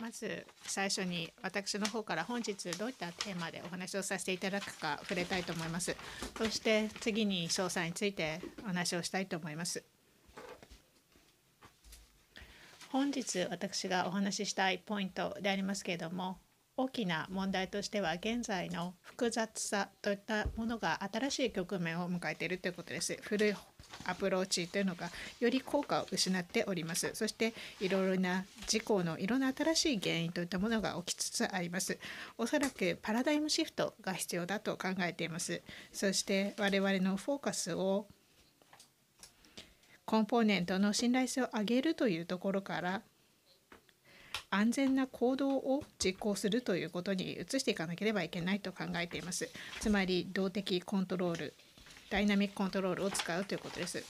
まず最初に私の方から本日どういったテーマでお話をさせていただくか触れたいと思いますそして次に詳細についてお話をしたいと思います本日私がお話ししたいポイントでありますけれども大きな問題としては現在の複雑さといったものが新しい局面を迎えているということです古いアプローチというのがより効果を失っておりますそしていろいろな事故のいろんな新しい原因といったものが起きつつありますおそらくパラダイムシフトが必要だと考えていますそして我々のフォーカスをコンポーネントの信頼性を上げるというところから安全な行動を実行するということに移していかなければいけないと考えていますつまり動的コントロールダイナミックコントロールを使うということです。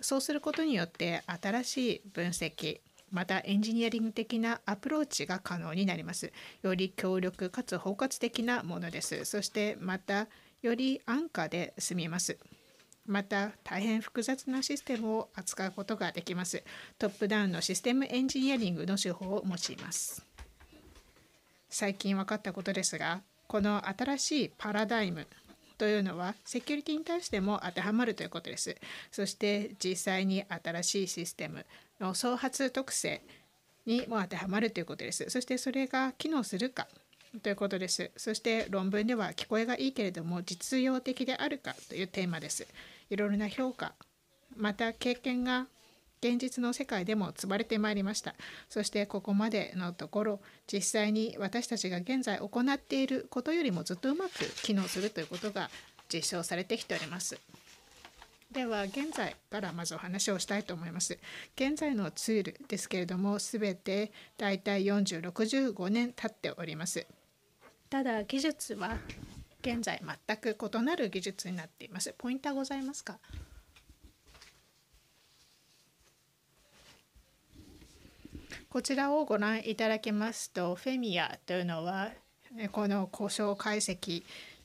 そうすることによって新しい分析またエンジニアリング的なアプローチが可能になります。より強力かつ包括的なものです。そしてまたより安価で済みます。また大変複雑なシステムを扱うことができます。トップダウンのシステムエンジニアリングの手法を用います。最近分かったことですがこの新しいパラダイムというのはセキュリティに対しても当てはまるということです。そして実際に新しいシステムの創発特性にも当てはまるということです。そしてそれが機能するかということです。そして論文では聞こえがいいけれども実用的であるかというテーマです。いろいろな評価また経験が現実の世界でも積まれてまいりましたそしてここまでのところ実際に私たちが現在行っていることよりもずっとうまく機能するということが実証されてきておりますでは現在からまずお話をしたいと思います現在のツールですけれども全てだいたい4065年経っておりますただ技術は現在全く異なる技術になっていますポイントはございますかこちらをご覧いただけますとフェミアというのはこの故障解析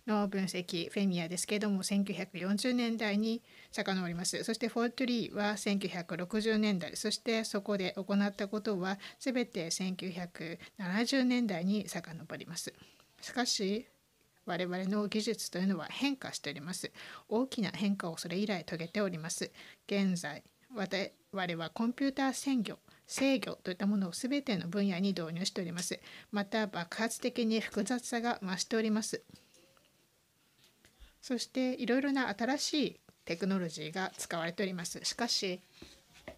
の分析フェミアですけれども1940年代に遡りますそしてフォートリーは1960年代そしてそこで行ったことは全て1970年代に遡りますしかし我々の技術というのは変化しております大きな変化をそれ以来遂げております現在我々はコンピューター専業制御といったものを全ての分野に導入しております。また爆発的に複雑さが増しております。そしていろいろな新しいテクノロジーが使われております。しかし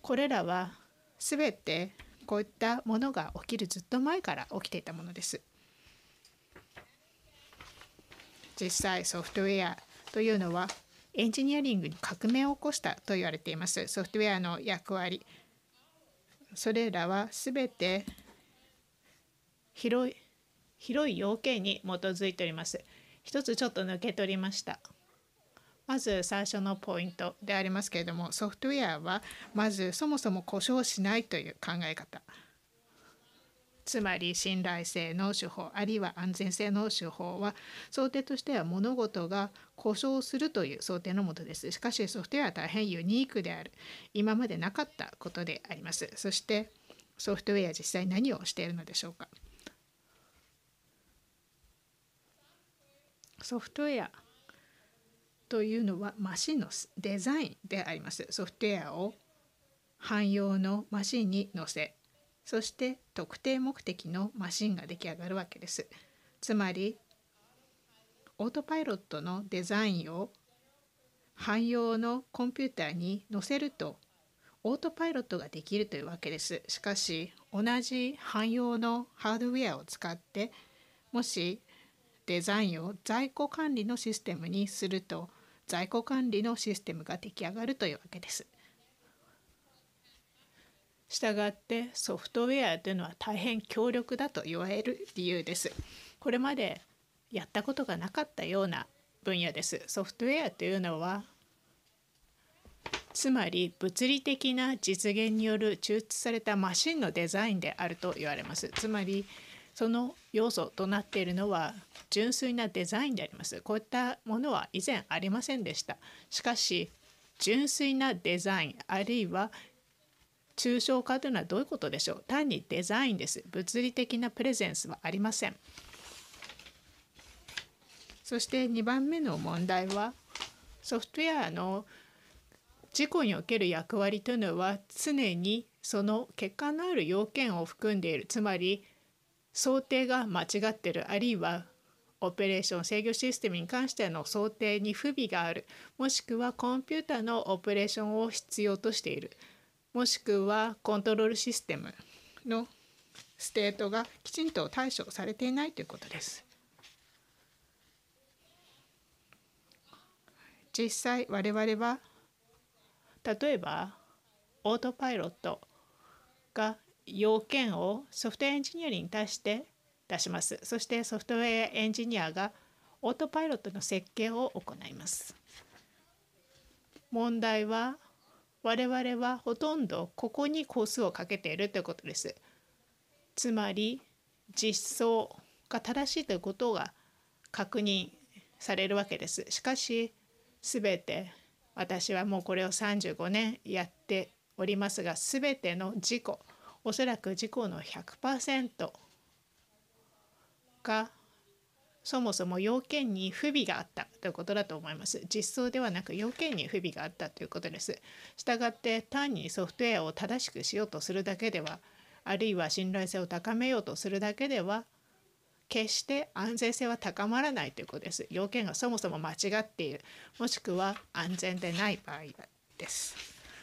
これらは全てこういったものが起きるずっと前から起きていたものです。実際ソフトウェアというのはエンジニアリングに革命を起こしたと言われています。ソフトウェアの役割それらはすべて広い広い要件に基づいております。一つちょっと抜け取りました。まず最初のポイントでありますけれどもソフトウェアはまずそもそも故障しないという考え方つまり信頼性の手法あるいは安全性の手法は想定としては物事が故障するという想定のもとですしかしソフトウェアは大変ユニークである今までなかったことでありますそしてソフトウェア実際何をしているのでしょうかソフトウェアというのはマシンのデザインでありますソフトウェアを汎用のマシンに載せそして特定目的のマシンが出来上がるわけです。つまりオートパイロットのデザインを汎用のコンピューターに載せるとオートパイロットができるというわけです。しかし同じ汎用のハードウェアを使ってもしデザインを在庫管理のシステムにすると在庫管理のシステムが出来上がるというわけです。したがってソフトウェアというのは大変強力だと言われる理由です。これまでやったことがなかったような分野です。ソフトウェアというのはつまり物理的な実現による抽出されたマシンのデザインであると言われます。つまりその要素となっているのは純粋なデザインであります。こういったものは以前ありませんでした。しかし純粋なデザインあるいは抽象化というのはどういうことでしょう単にデザインです。物理的なプレゼンスはありません。そして2番目の問題はソフトウェアの事故における役割というのは常にその欠陥のある要件を含んでいるつまり想定が間違ってるあるいはオペレーション制御システムに関しての想定に不備があるもしくはコンピュータのオペレーションを必要としているもしくはコントロールシステムのステートがきちんと対処されていないということです。実際我々は例えばオートパイロットが要件をソフトウェアエンジニアに対して出しますそしてソフトウェアエンジニアがオートパイロットの設計を行います問題は我々はほとんどここに個数をかけているということです。つまり実装が正しいということが確認されるわけです。しかし全て私はもうこれを35年やっておりますが全ての事故おそらく事故の100%がそもそも要件に不備があったということだと思います。実装ではなく要件に不備があったということです。したがって単にソフトウェアを正しくしようとするだけではあるいは信頼性を高めようとするだけでは決して安全性は高まらないということです。要件がそもそも間違っているもしくは安全でない場合です。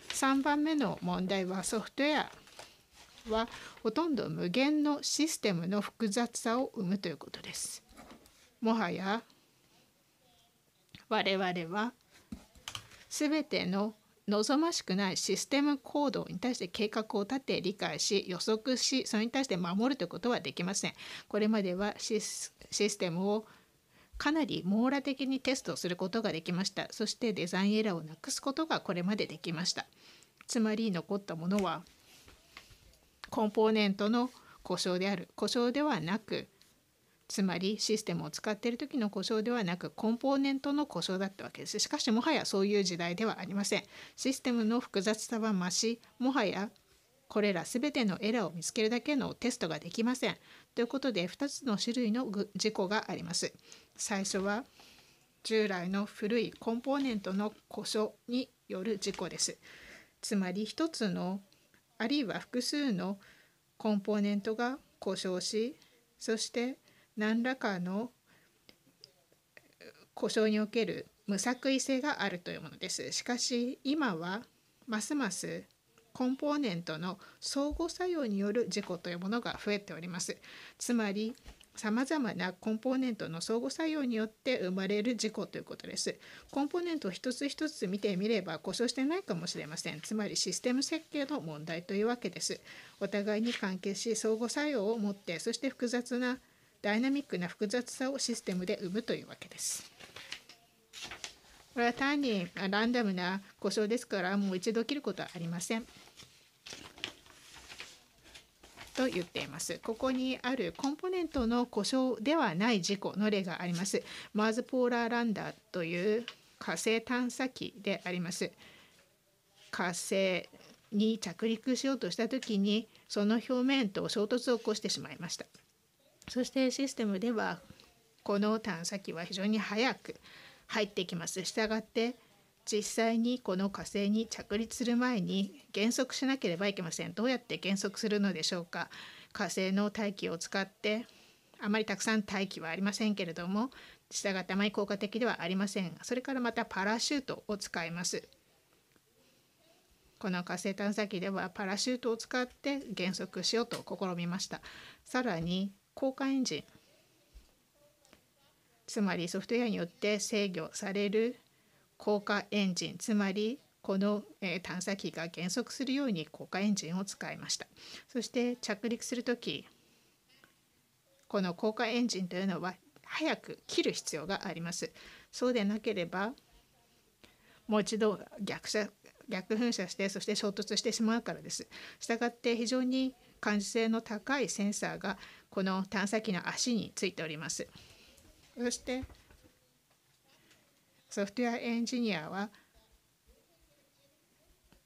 3番目の問題はソフトウェアはほとんど無限のシステムの複雑さを生むということです。もはや我々は全ての望ましくないシステム行動に対して計画を立て理解し予測しそれに対して守るということはできません。これまではシステムをかなり網羅的にテストすることができましたそしてデザインエラーをなくすことがこれまでできましたつまり残ったものはコンポーネントの故障である故障ではなくつまりシステムを使っている時の故障ではなくコンポーネントの故障だったわけですしかしもはやそういう時代ではありませんシステムの複雑さは増しもはやこれら全てのエラーを見つけるだけのテストができませんということで2つの種類の事故があります最初は従来の古いコンポーネントの故障による事故ですつまり1つのあるいは複数のコンポーネントが故障しそして何らかの故障における無作為性があるというものです。しかし今はますますコンポーネントの相互作用による事故というものが増えております。つまり様々なコンポーネントの相互作用によって生まれる事故ということです。コンポーネントを一つ一つ見てみれば故障してないかもしれません。つまりシステム設計の問題というわけです。お互いに関係し相互作用を持ってそして複雑なダイナミックな複雑さをシステムで生むというわけです。これは単にランダムな故障ですからもう一度切ることはありません。と言っています。ここにあるコンポーネントの故障ではない事故の例があります。マーズポーラーランダーという火星探査機であります。火星に着陸しようとした時にその表面と衝突を起こしてしまいました。そしてシステムではこの探査機は非常に早く入ってきます。したがって実際にこの火星に着陸する前に減速しなければいけません。どうやって減速するのでしょうか。火星の大気を使ってあまりたくさん大気はありませんけれどもしたがってあまり効果的ではありません。それからまたパラシュートを使います。この火星探査機ではパラシュートを使って減速しようと試みました。さらに効果エンジンつまりソフトウェアによって制御される効果エンジンつまりこの、え探査機が減速するように効果エンジンを使いましたそして着陸する時この効果エンジンというのは早く切る必要がありますそうでなければもう一度逆射逆噴射してそして衝突してしまうからですしたがって非常に感受性の高いセンサーがこの探査機の足についておりますそしてソフトウェアエンジニアは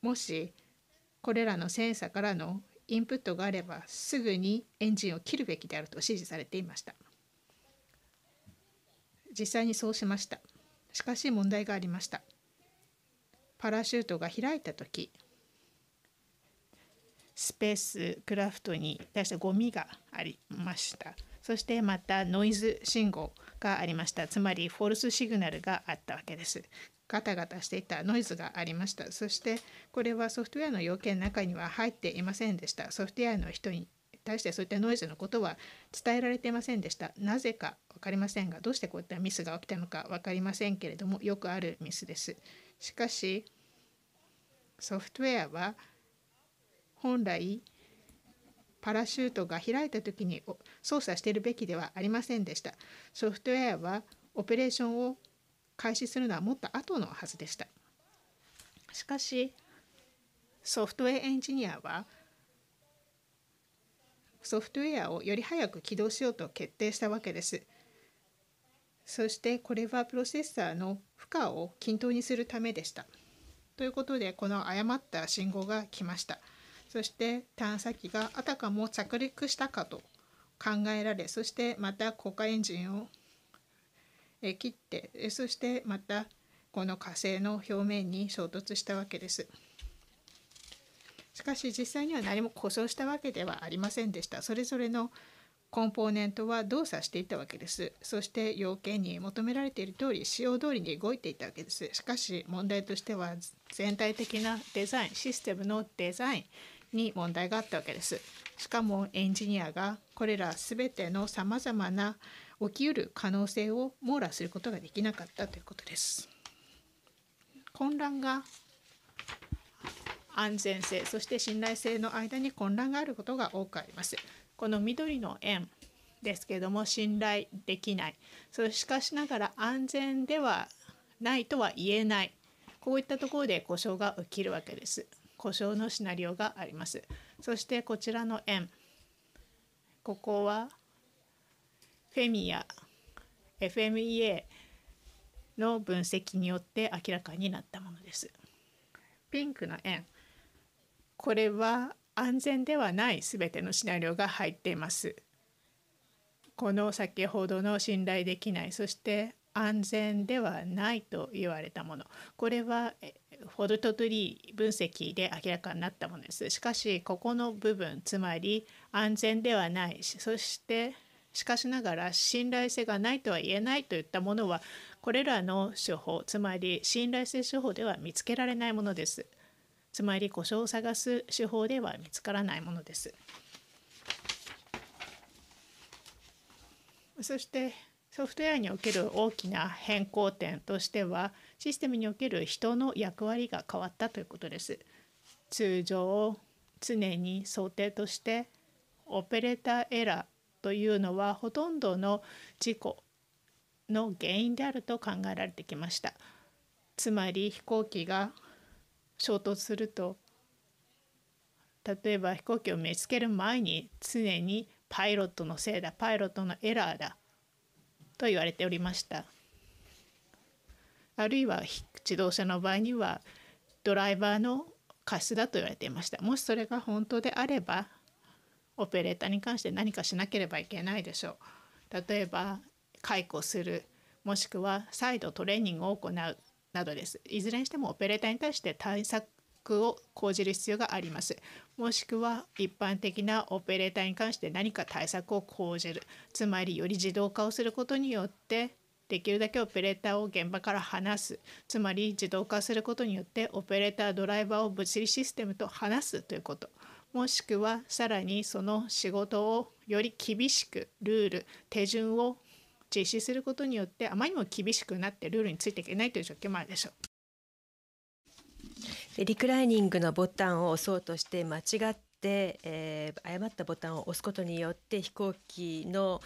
もしこれらのセンサからのインプットがあればすぐにエンジンを切るべきであると指示されていました実際にそうしましたしかし問題がありましたパラシュートが開いた時スペースクラフトに対してゴミがありましたそしてまたノイズ信号がありましたつまりフォルスシグナルがあったわけですガタガタしていたノイズがありましたそしてこれはソフトウェアの要件の中には入っていませんでしたソフトウェアの人に対してそういったノイズのことは伝えられていませんでしたなぜか分かりませんがどうしてこういったミスが起きたのか分かりませんけれどもよくあるミスですしかしソフトウェアは本来パラシュートが開いた時に操作しているべきではありませんでしたソフトウェアはオペレーションを開始するのはもっと後のはずでしたしかしソフトウェアエンジニアはソフトウェアをより早く起動しようと決定したわけですそしてこれはプロセッサーの負荷を均等にするためでしたということでこの誤った信号が来ましたそして探査機があたかも着陸したかと考えられそしてまた固化エンジンを切ってそしてまたこの火星の表面に衝突したわけです。しかし実際には何も故障したわけではありませんでした。それぞれのコンポーネントは動作していたわけです。そして要件に求められている通り使用通りに動いていたわけです。しかし問題としては全体的なデザインシステムのデザインに問題があったわけです。しかもエンジニアがこれら全てのさまざまな起きうる可能性を網羅することができなかったということです。混乱が安全性そして信頼性の間に混乱があることが多くあります。この緑の円ですけども信頼できないそしかしながら安全ではないとは言えないこういったところで故障が起きるわけです。故障のシナリオがあります。そしてこちらの円ここはフェミや FMEA の分析によって明らかになったものです。ピンクの円これは安全ではない全てのシナリオが入っています。この先ほどの信頼できないそして安全ではないと言われたものこれはフォルトトリー分析で明らかになったものですしかしここの部分つまり安全ではないそしてしかしながら信頼性がないとは言えないといったものはこれらの手法つまり信頼性手法では見つけられないものですつまり故障を探す手法では見つからないものですそしてソフトウェアにおける大きな変更点としてはシステムにおける人の役割が変わったということです。通常常に想定としてオペレーターエラーというのはほとんどの事故の原因であると考えられてきました。つまり飛行機が衝突すると例えば飛行機を見つける前に常にパイロットのせいだパイロットのエラーだと言われておりましたあるいは自動車の場合にはドライバーの過失だと言われていましたもしそれが本当であればオペレーターに関して何かしなければいけないでしょう例えば解雇するもしくは再度トレーニングを行うなどですいずれにしてもオペレーターに対して対策クを講じる必要があります。もしくは一般的なオペレーターに関して何か対策を講じるつまりより自動化をすることによってできるだけオペレーターを現場から離すつまり自動化することによってオペレータードライバーを物理システムと離すということもしくはさらにその仕事をより厳しくルール手順を実施することによってあまりにも厳しくなってルールについていけないという状況もあるでしょう。リクライニングのボタンを押そうとして間違って、えー、誤ったボタンを押すことによって飛行機の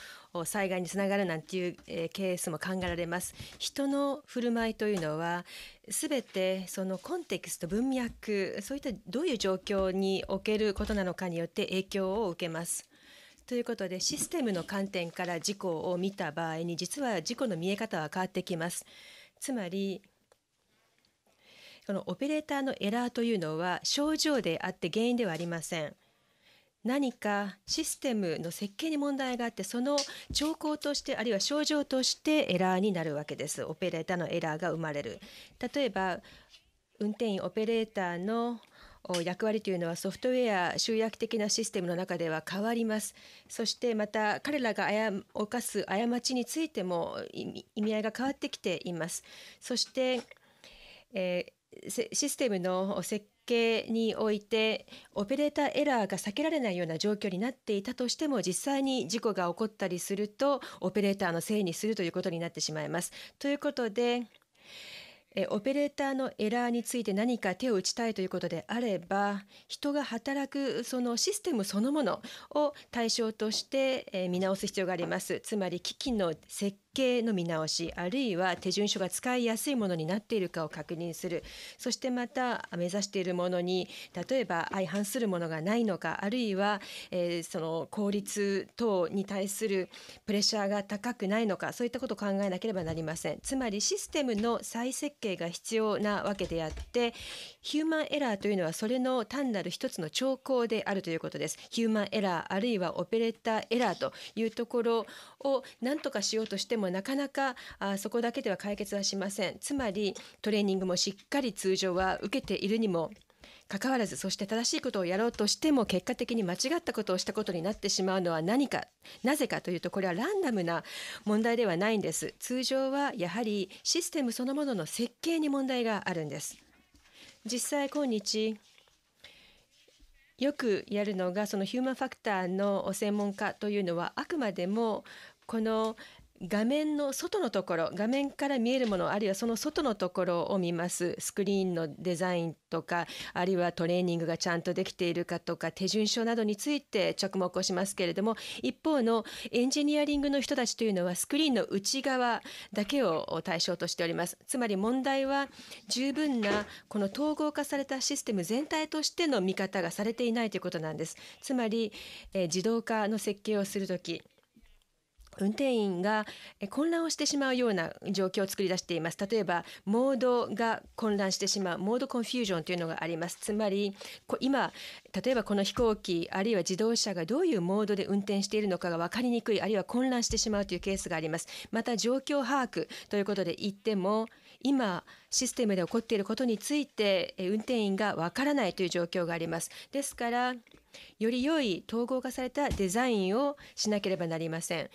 災害につながるなんていう、えケースも考えられます人の振る舞いというのはすべてそのコンテキスト文脈そういったどういう状況におけることなのかによって影響を受けますということでシステムの観点から事故を見た場合に実は事故の見え方は変わってきますつまりそのオペレーターのエラーというのは症状であって原因ではありません。何かシステムの設計に問題があってその兆候としてあるいは症状としてエラーになるわけですオペレーターのエラーが生まれる例えば運転員オペレーターの役割というのはソフトウェア集約的なシステムの中では変わりますそしてまた彼らが犯す過ちについても意味合いが変わってきていますそして、えーシステムの設計においてオペレーターエラーが避けられないような状況になっていたとしても実際に事故が起こったりするとオペレーターのせいにするということになってしまいます。ということでオペレーターのエラーについて何か手を打ちたいということであれば人が働くそのシステムそのものを対象として見直す必要がありますつまり機器の設計の見直しあるいは手順書が使いやすいものになっているかを確認するそしてまた目指しているものに例えば相反するものがないのかあるいは、えー、その効率等に対するプレッシャーが高くないのかそういったことを考えなければなりませんつまりシステムの再設計が必要なわけであってヒューマンエラーというのはそれの単なる一つの兆候であるということですヒューマンエラーあるいはオペレーターエラーというところを何とかしようとしてももなかなかあそこだけでは解決はしませんつまりトレーニングもしっかり通常は受けているにもかかわらずそして正しいことをやろうとしても結果的に間違ったことをしたことになってしまうのは何かなぜかというとこれはランダムな問題ではないんです通常はやはりシステムそのものの設計に問題があるんです実際今日よくやるのがそのヒューマンファクターの専門家というのはあくまでもこの画面の外のところ画面から見えるものあるいはその外のところを見ますスクリーンのデザインとかあるいはトレーニングがちゃんとできているかとか手順書などについて着目をしますけれども一方のエンジニアリングの人たちというのはスクリーンの内側だけを対象としておりますつまり問題は十分なこの統合化されたシステム全体としての見方がされていないということなんですつまり、え自動化の設計をするとき運転員が混乱をしてしまうような状況を作り出しています例えばモードが混乱してしまうモードコンフュージョンというのがありますつまり今例えばこの飛行機あるいは自動車がどういうモードで運転しているのかが分かりにくいあるいは混乱してしまうというケースがありますまた状況把握ということで言っても今システムで起こっていることについて運転員が分からないという状況がありますですからより良い統合化されたデザインをしなければなりません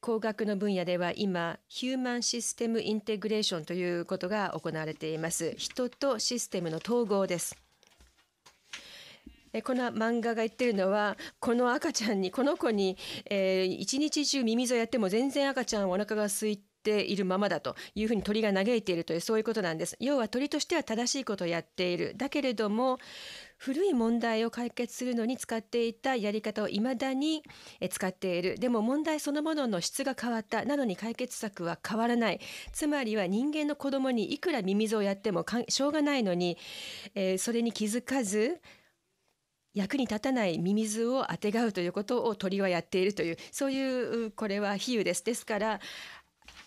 工学の分野では今ヒューマンシステムインテグレーションということが行われています人とシステムの統合ですこの漫画が言ってるのはこの赤ちゃんにこの子に、えー、一日中ミミズをやっても全然赤ちゃんお腹が空いているままだというふに鳥が嘆いているというそういうことなんです。要は鳥としては正しいことをやっている。だけれども古い問題を解決するのに使っていたやり方を未だに使っているでも問題そのものの質が変わったなのに解決策は変わらないつまりは人間の子供にいくらミミズをやってもしょうがないのに、えー、それに気づかず役に立たないミミズをあてがうということを鳥はやっているというそういうこれは比喩ですですから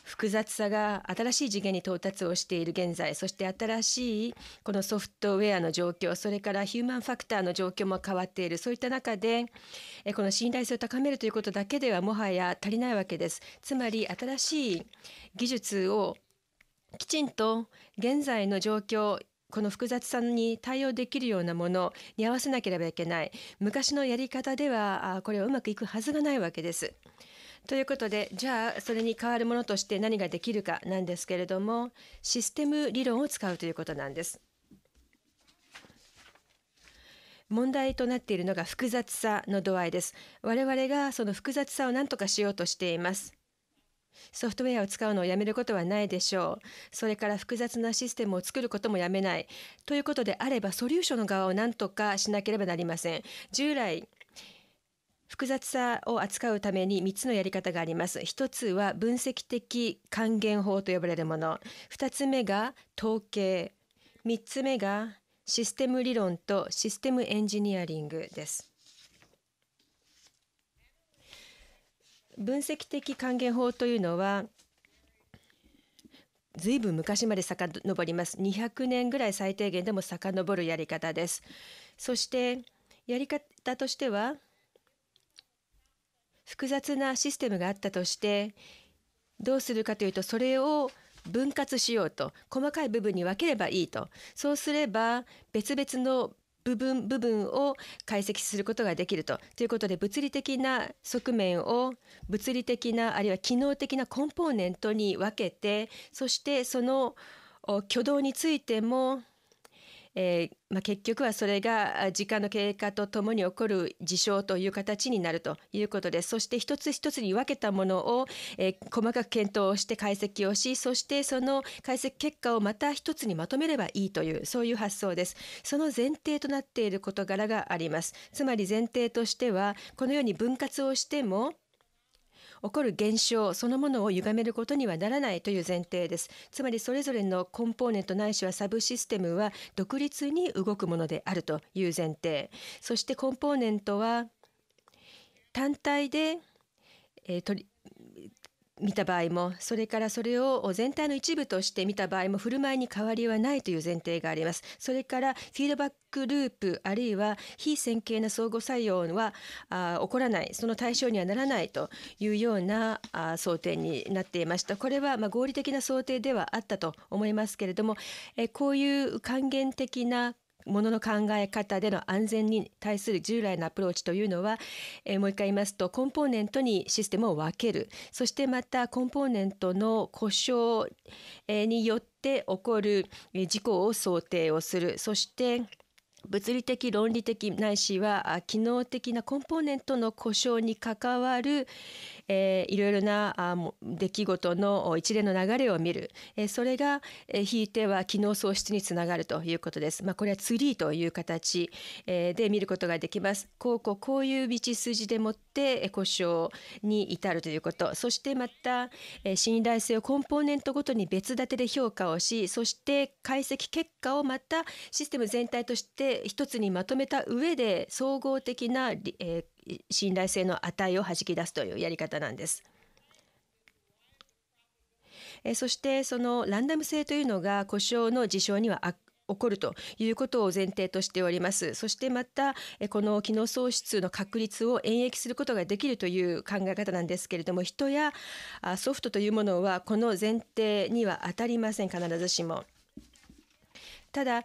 複雑さが新しい次元に到達をしている現在そして新しいこのソフトウェアの状況それからヒューマンファクターの状況も変わっているそういった中でこの信頼性を高めるということだけではもはや足りないわけです。つまり新しい技術をきちんと現在の状況この複雑さに対応できるようなものに合わせなければいけない昔のやり方ではこれはうまくいくはずがないわけです。ということでじゃあそれに代わるものとして何ができるかなんですけれどもシステム理論を使うということなんです。問題となっているのが複雑さの度合いです。我々がその複雑さを何とかしようとしています。ソフトウェアを使うのをやめることはないでしょう。それから複雑なシステムを作ることもやめない。ということであればソリューションの側を何とかしなければなりません。従来複雑さを扱うために3つのやり方があります。1つは分析的還元法と呼ばれるもの。2つ目が統計。3つ目がシステム理論とシステムエンジニアリングです。分析的還元法というのはずいぶん昔まで遡ります200年ぐらい最低限でも遡るやり方ですそしてやり方としては複雑なシステムがあったとしてどうするかというとそれを分割しようと細かい部分に分ければいいとそうすれば別々の部分部分を解析することができると。ということで物理的な側面を物理的なあるいは機能的なコンポーネントに分けてそしてその挙動についてもえー、まあ、結局はそれが時間の経過とともに起こる事象という形になるということでそして一つ一つに分けたものを、えー、細かく検討して解析をしそしてその解析結果をまた一つにまとめればいいというそういう発想ですその前提となっている事柄がありますつまり前提としてはこのように分割をしても起こる現象そのものを歪めることにはならないという前提ですつまりそれぞれのコンポーネントないしはサブシステムは独立に動くものであるという前提そしてコンポーネントは単体で、えー、取り見た場合もそれからそれを全体の一部として見た場合も振る舞いに変わりはないという前提がありますそれからフィードバックループあるいは非線形な相互作用はあ起こらないその対象にはならないというようなあ想定になっていましたこれはま合理的な想定ではあったと思いますけれどもえこういう還元的なものの考え方での安全に対する従来のアプローチというのは、えー、もう一回言いますとコンポーネントにシステムを分けるそしてまたコンポーネントの故障によって起こる事故を想定をするそして物理的論理的ないしは機能的なコンポーネントの故障に関わる、えー、いろいろなあ出来事の一連の流れを見る、えー、それが、えー、ひいては機能喪失につながるということです。まあ、これはツリーという形、えー、で見ることができます。こうこうこういう道筋でもって故障に至るということそしてまた、えー、信頼性をコンポーネントごとに別立てで評価をしそして解析結果をまたシステム全体としてで一つにまとめた上で総合的な、えー、信頼性の値をはじき出すというやり方なんです。えー、そしてそのランダム性というのが故障の事象には起こるということを前提としておりますそしてまたこの機能喪失の確率を演疫することができるという考え方なんですけれども人やソフトというものはこの前提には当たりません必ずしも。ただ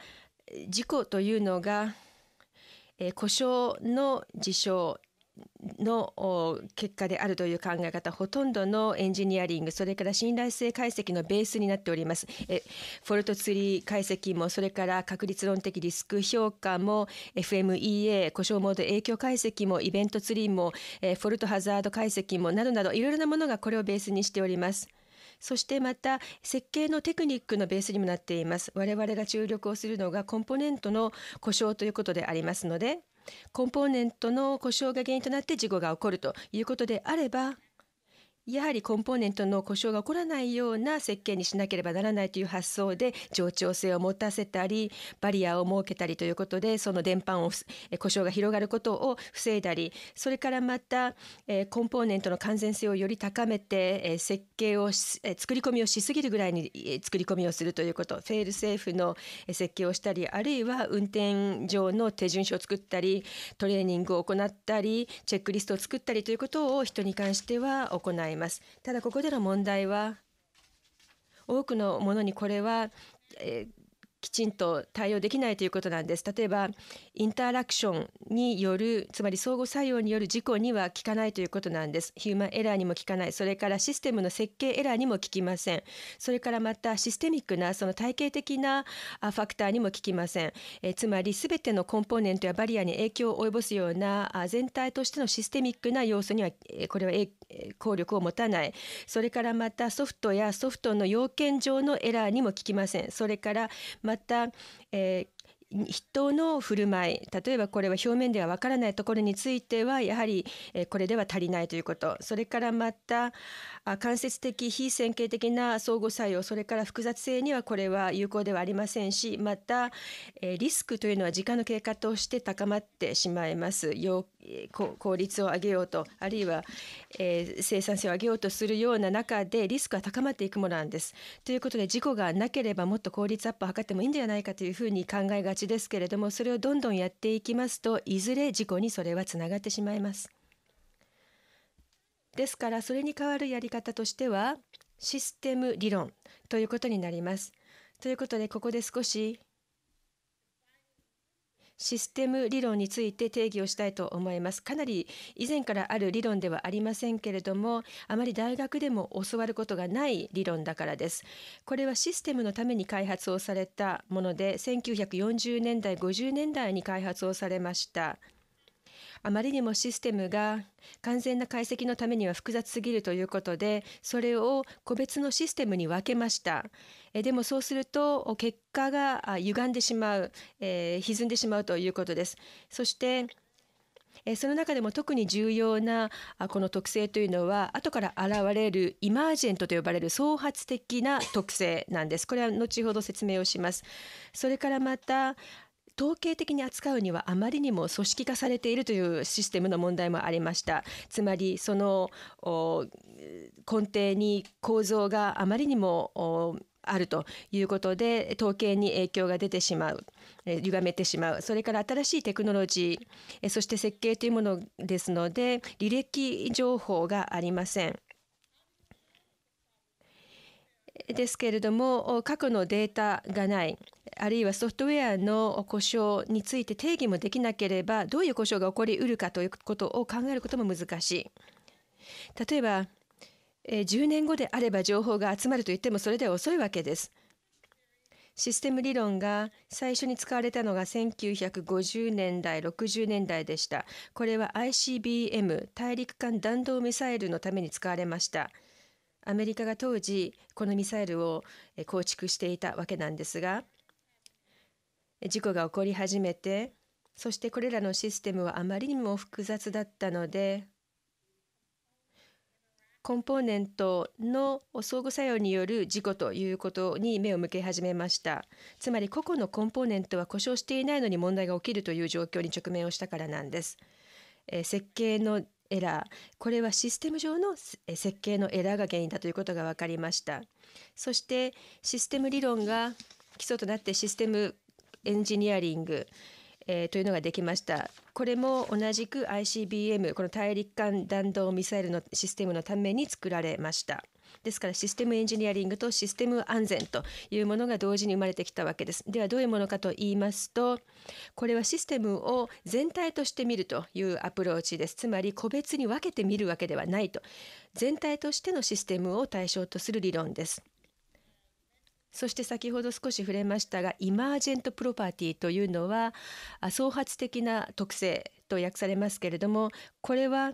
事故というのが、えー、故障の事象の結果であるという考え方ほとんどのエンジニアリングそれから信頼性解析のベースになっておりますえフォルトツリー解析もそれから確率論的リスク評価も FMEA 故障モード影響解析もイベントツリーもえフォルトハザード解析もなどなどいろいろなものがこれをベースにしておりますそしてまた設計のテクニックのベースにもなっています我々が注力をするのがコンポーネントの故障ということでありますのでコンポーネントの故障が原因となって事故が起こるということであればやはりコンポーネントの故障が起こらないような設計にしなければならないという発想で冗長性を持たせたりバリアを設けたりということでその電波を故障が広がることを防いだりそれからまた、えコンポーネントの完全性をより高めて、え設計を、作り込みをしすぎるぐらいに、作り込みをするということフェールセーフの設計をしたりあるいは運転上の手順書を作ったりトレーニングを行ったりチェックリストを作ったりということを人に関しては行います。います。ただここでの問題は多くのものにこれは、えーきちんと対応できないということなんです例えばインタラクションによるつまり相互作用による事故には効かないということなんですヒューマンエラーにも効かないそれからシステムの設計エラーにも効きませんそれからまたシステミックなその体系的なファクターにも効きませんえつまり全てのコンポーネントやバリアに影響を及ぼすような全体としてのシステミックな要素にはこれは効力を持たないそれからまたソフトやソフトの要件上のエラーにも効きませんそれからま That. 人の振る舞い例えばこれは表面ではわからないところについてはやはりこれでは足りないということそれからまた間接的非線形的な相互作用それから複雑性にはこれは有効ではありませんしまたリスクというのは時間の経過として高まってしまいます効率を上げようとあるいは生産性を上げようとするような中でリスクは高まっていくものなんです。ということで事故がなければもっと効率アップを図ってもいいんではないかというふうに考えがちですけれどもそれをどんどんやっていきますといずれ事故にそれはつながってしまいます。ですからそれに代わるやり方としてはシステム理論ということになります。ということでここで少しシステム理論について定義をしたいと思います。かなり以前からある理論ではありませんけれども、あまり大学でも教わることがない理論だからです。これはシステムのために開発をされたもので、1940年代、50年代に開発をされました。あまりにもシステムが完全な解析のためには複雑すぎるということでそれを個別のシステムに分けましたえでもそうすると結果が歪んでしまう、えー、歪んでしまうということですそしてその中でも特に重要なこの特性というのは後から現れるイマージェントと呼ばれる創発的な特性なんですこれは後ほど説明をしますそれからまた統計的に扱うにはあまりにも組織化されているというシステムの問題もありましたつまりその根底に構造があまりにもあるということで統計に影響が出てしまう歪めてしまうそれから新しいテクノロジーそして設計というものですので履歴情報がありませんですけれども過去のデータがないあるいはソフトウェアの故障について定義もできなければどういう故障が起こりうるかということを考えることも難しい例えば10年後であれば情報が集まると言ってもそれでは遅いわけですシステム理論が最初に使われたのが1950年代60年代でしたこれは ICBM 大陸間弾道ミサイルのために使われましたアメリカが当時このミサイルを構築していたわけなんですが事故が起こり始めてそしてこれらのシステムはあまりにも複雑だったのでコンポーネントの相互作用による事故ということに目を向け始めましたつまり個々のコンポーネントは故障していないのに問題が起きるという状況に直面をしたからなんです、え設計のエラーこれはシステム上の設計のエラーが原因だということが分かりましたそしてシステム理論が基礎となってシステムエンジニアリング、えー、というのができましたこれも同じく ICBM この大陸間弾道ミサイルのシステムのために作られましたですからシステムエンジニアリングとシステム安全というものが同時に生まれてきたわけです。ではどういうものかと言いますとこれはシステムを全体として見るというアプローチです。つまり個別に分けて見るわけではないと全体としてのシステムを対象とする理論です。そして先ほど少し触れましたがイマージェントプロパティというのは創発的な特性と訳されますけれどもこれは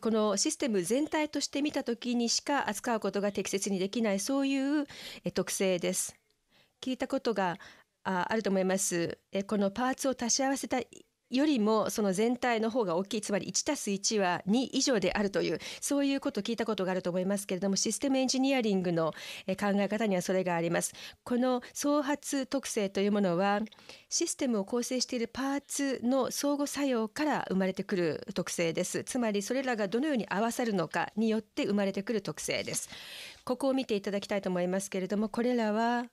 このシステム全体として見た時にしか扱うことが適切にできないそういう特性です。聞いたことがあると思います。このパーツを足し合わせたよりもその全体の方が大きいつまり1たす1は2以上であるというそういうことを聞いたことがあると思いますけれどもシステムエンジニアリングの考え方にはそれがあります。この創発特性というものはシステムを構成しているパーツの相互作用から生まれてくる特性です。つまりそれらがどのように合わさるのかによって生まれてくる特性です。ここを見ていただきたいと思いますけれどもこれらは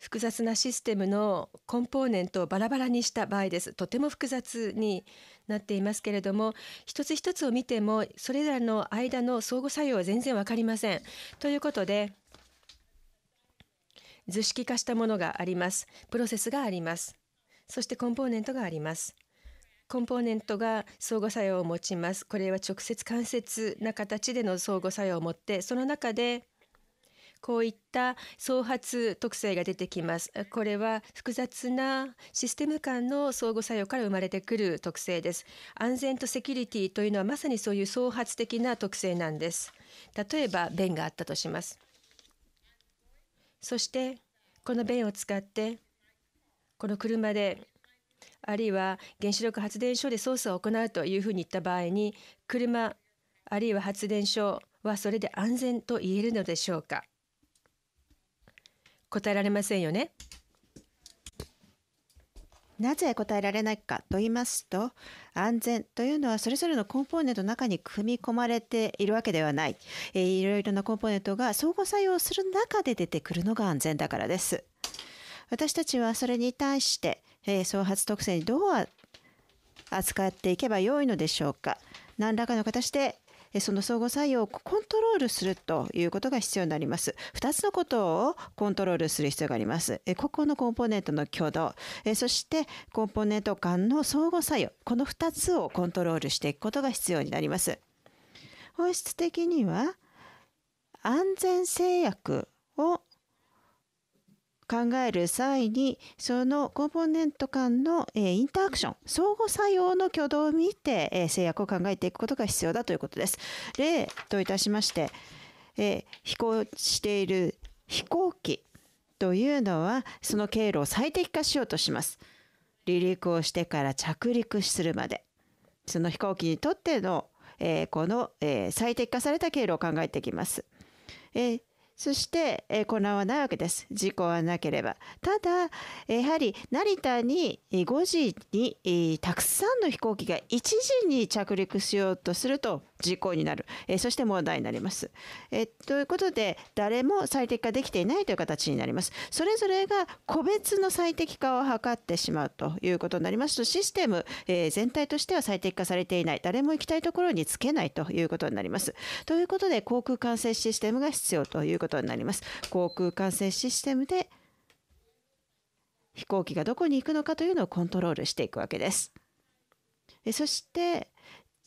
複雑なシステムのコンポーネントをバラバラにした場合ですとても複雑になっていますけれども一つ一つを見てもそれらの間の相互作用は全然わかりません。ということで図式化したものがありますプロセスがありますそしてコンポーネントがあります。コンポーネントが相互作用を持ちます。これは直接間接な形での相互作用を持って、その中でこういった創発特性が出てきますこれは複雑なシステム間の相互作用から生まれてくる特性です安全とセキュリティというのはまさにそういう創発的な特性なんです例えば便があったとしますそしてこの便を使ってこの車であるいは原子力発電所で操作を行うというふうに言った場合に車あるいは発電所はそれで安全と言えるのでしょうか答えられませんよね。なぜ答えられないかと言いますと安全というのはそれぞれのコンポーネントの中に組み込まれているわけではない、えー、いろいろなコンポーネントが相互作用する中で出てくるのが安全だからです私たちはそれに対して、えー、創発特性にどう扱っていけばよいのでしょうか何らかの形でその相互作用をコントロールするということが必要になります。2つのことをコントロールする必要があります。ここのコンポーネントの挙動、そしてコンポーネント間の相互作用、この2つをコントロールしていくことが必要になります。本質的には安全制約を考える際にそのコンポーネント間の、えインタアクション相互作用の挙動を見て、え制約を考えていくことが必要だということです。例といたしまして、え飛行している飛行機というのはその経路を最適化しようとします。離陸をしてから着陸するまでその飛行機にとっての、えこの、え最適化された経路を考えていきます。そして、え混乱はないわけです。事故はなければ。ただ、やはり成田に5時に、たくさんの飛行機が1時に着陸しようとすると、事項になる、えー、そして問題になります、えー、ということで誰も最適化できていないという形になりますそれぞれが個別の最適化を図ってしまうということになりますとシステム、えー、全体としては最適化されていない誰も行きたいところにつけないということになりますということで航空管制システムが必要ということになります航空管制システムで飛行機がどこに行くのかというのをコントロールしていくわけですそして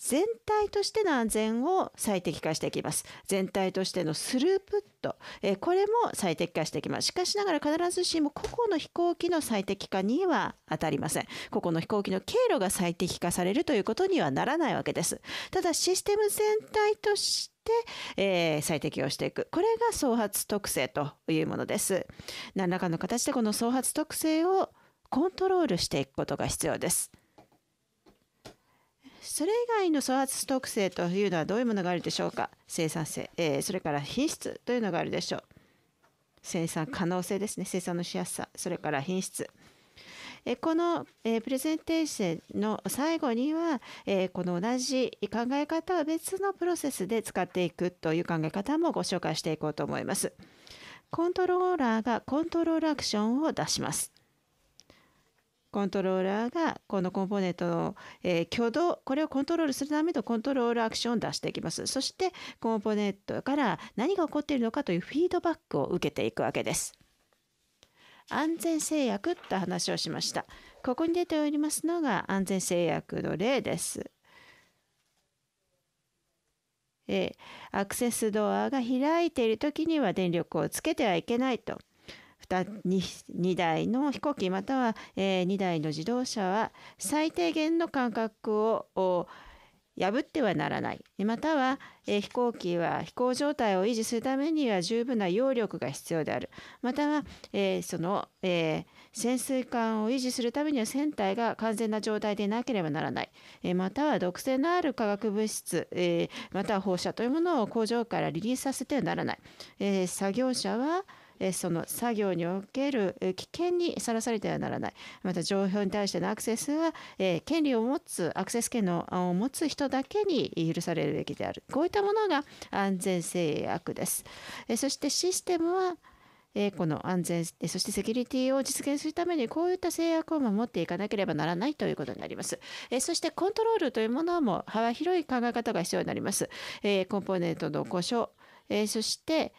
全体としての安全を最適化していきます。全体としてのスループット、えこれも最適化していきます。しかしながら必ずしも個々の飛行機の最適化には当たりません。個々の飛行機の経路が最適化されるということにはならないわけです。ただシステム全体としてで、えー、最適をしていく。これが創発特性というものです。何らかの形でこの創発特性をコントロールしていくことが必要です。それ以外の粗圧特性というのはどういうものがあるでしょうか生産性、えー、それから品質というのがあるでしょう生産可能性ですね生産のしやすさそれから品質えこの、えプレゼンテーションの最後には、えこの同じ考え方を別のプロセスで使っていくという考え方もご紹介していこうと思いますコントローラーがコントロールアクションを出しますコントローラーがこのコンポーネントの、えー、挙動これをコントロールするためのコントロールアクションを出していきますそしてコンポーネントから何が起こっているのかというフィードバックを受けていくわけです安全制約って話をしましたここに出ておりますのが安全制約の例ですえアクセスドアが開いている時には電力をつけてはいけないと2台の飛行機または、え2台の自動車は最低限の間隔を破ってはならないまたは、え飛行機は飛行状態を維持するためには十分な揚力が必要であるまたは、えその、え潜水艦を維持するためには船体が完全な状態でなければならない、えまたは毒性のある化学物質、えまたは放射というものを工場からリリースさせてはならない、え作業者はその作業における危険にさらされてはならないまた情報に対してのアクセスは、え権利を持つアクセス権のを持つ人だけに許されるべきであるこういったものが安全制約です、えそしてシステムはこの安全そしてセキュリティを実現するためにこういった制約を守っていかなければならないということになりますそしてコントロールというものも幅広い考え方が必要になりますコンポーネントの故障そして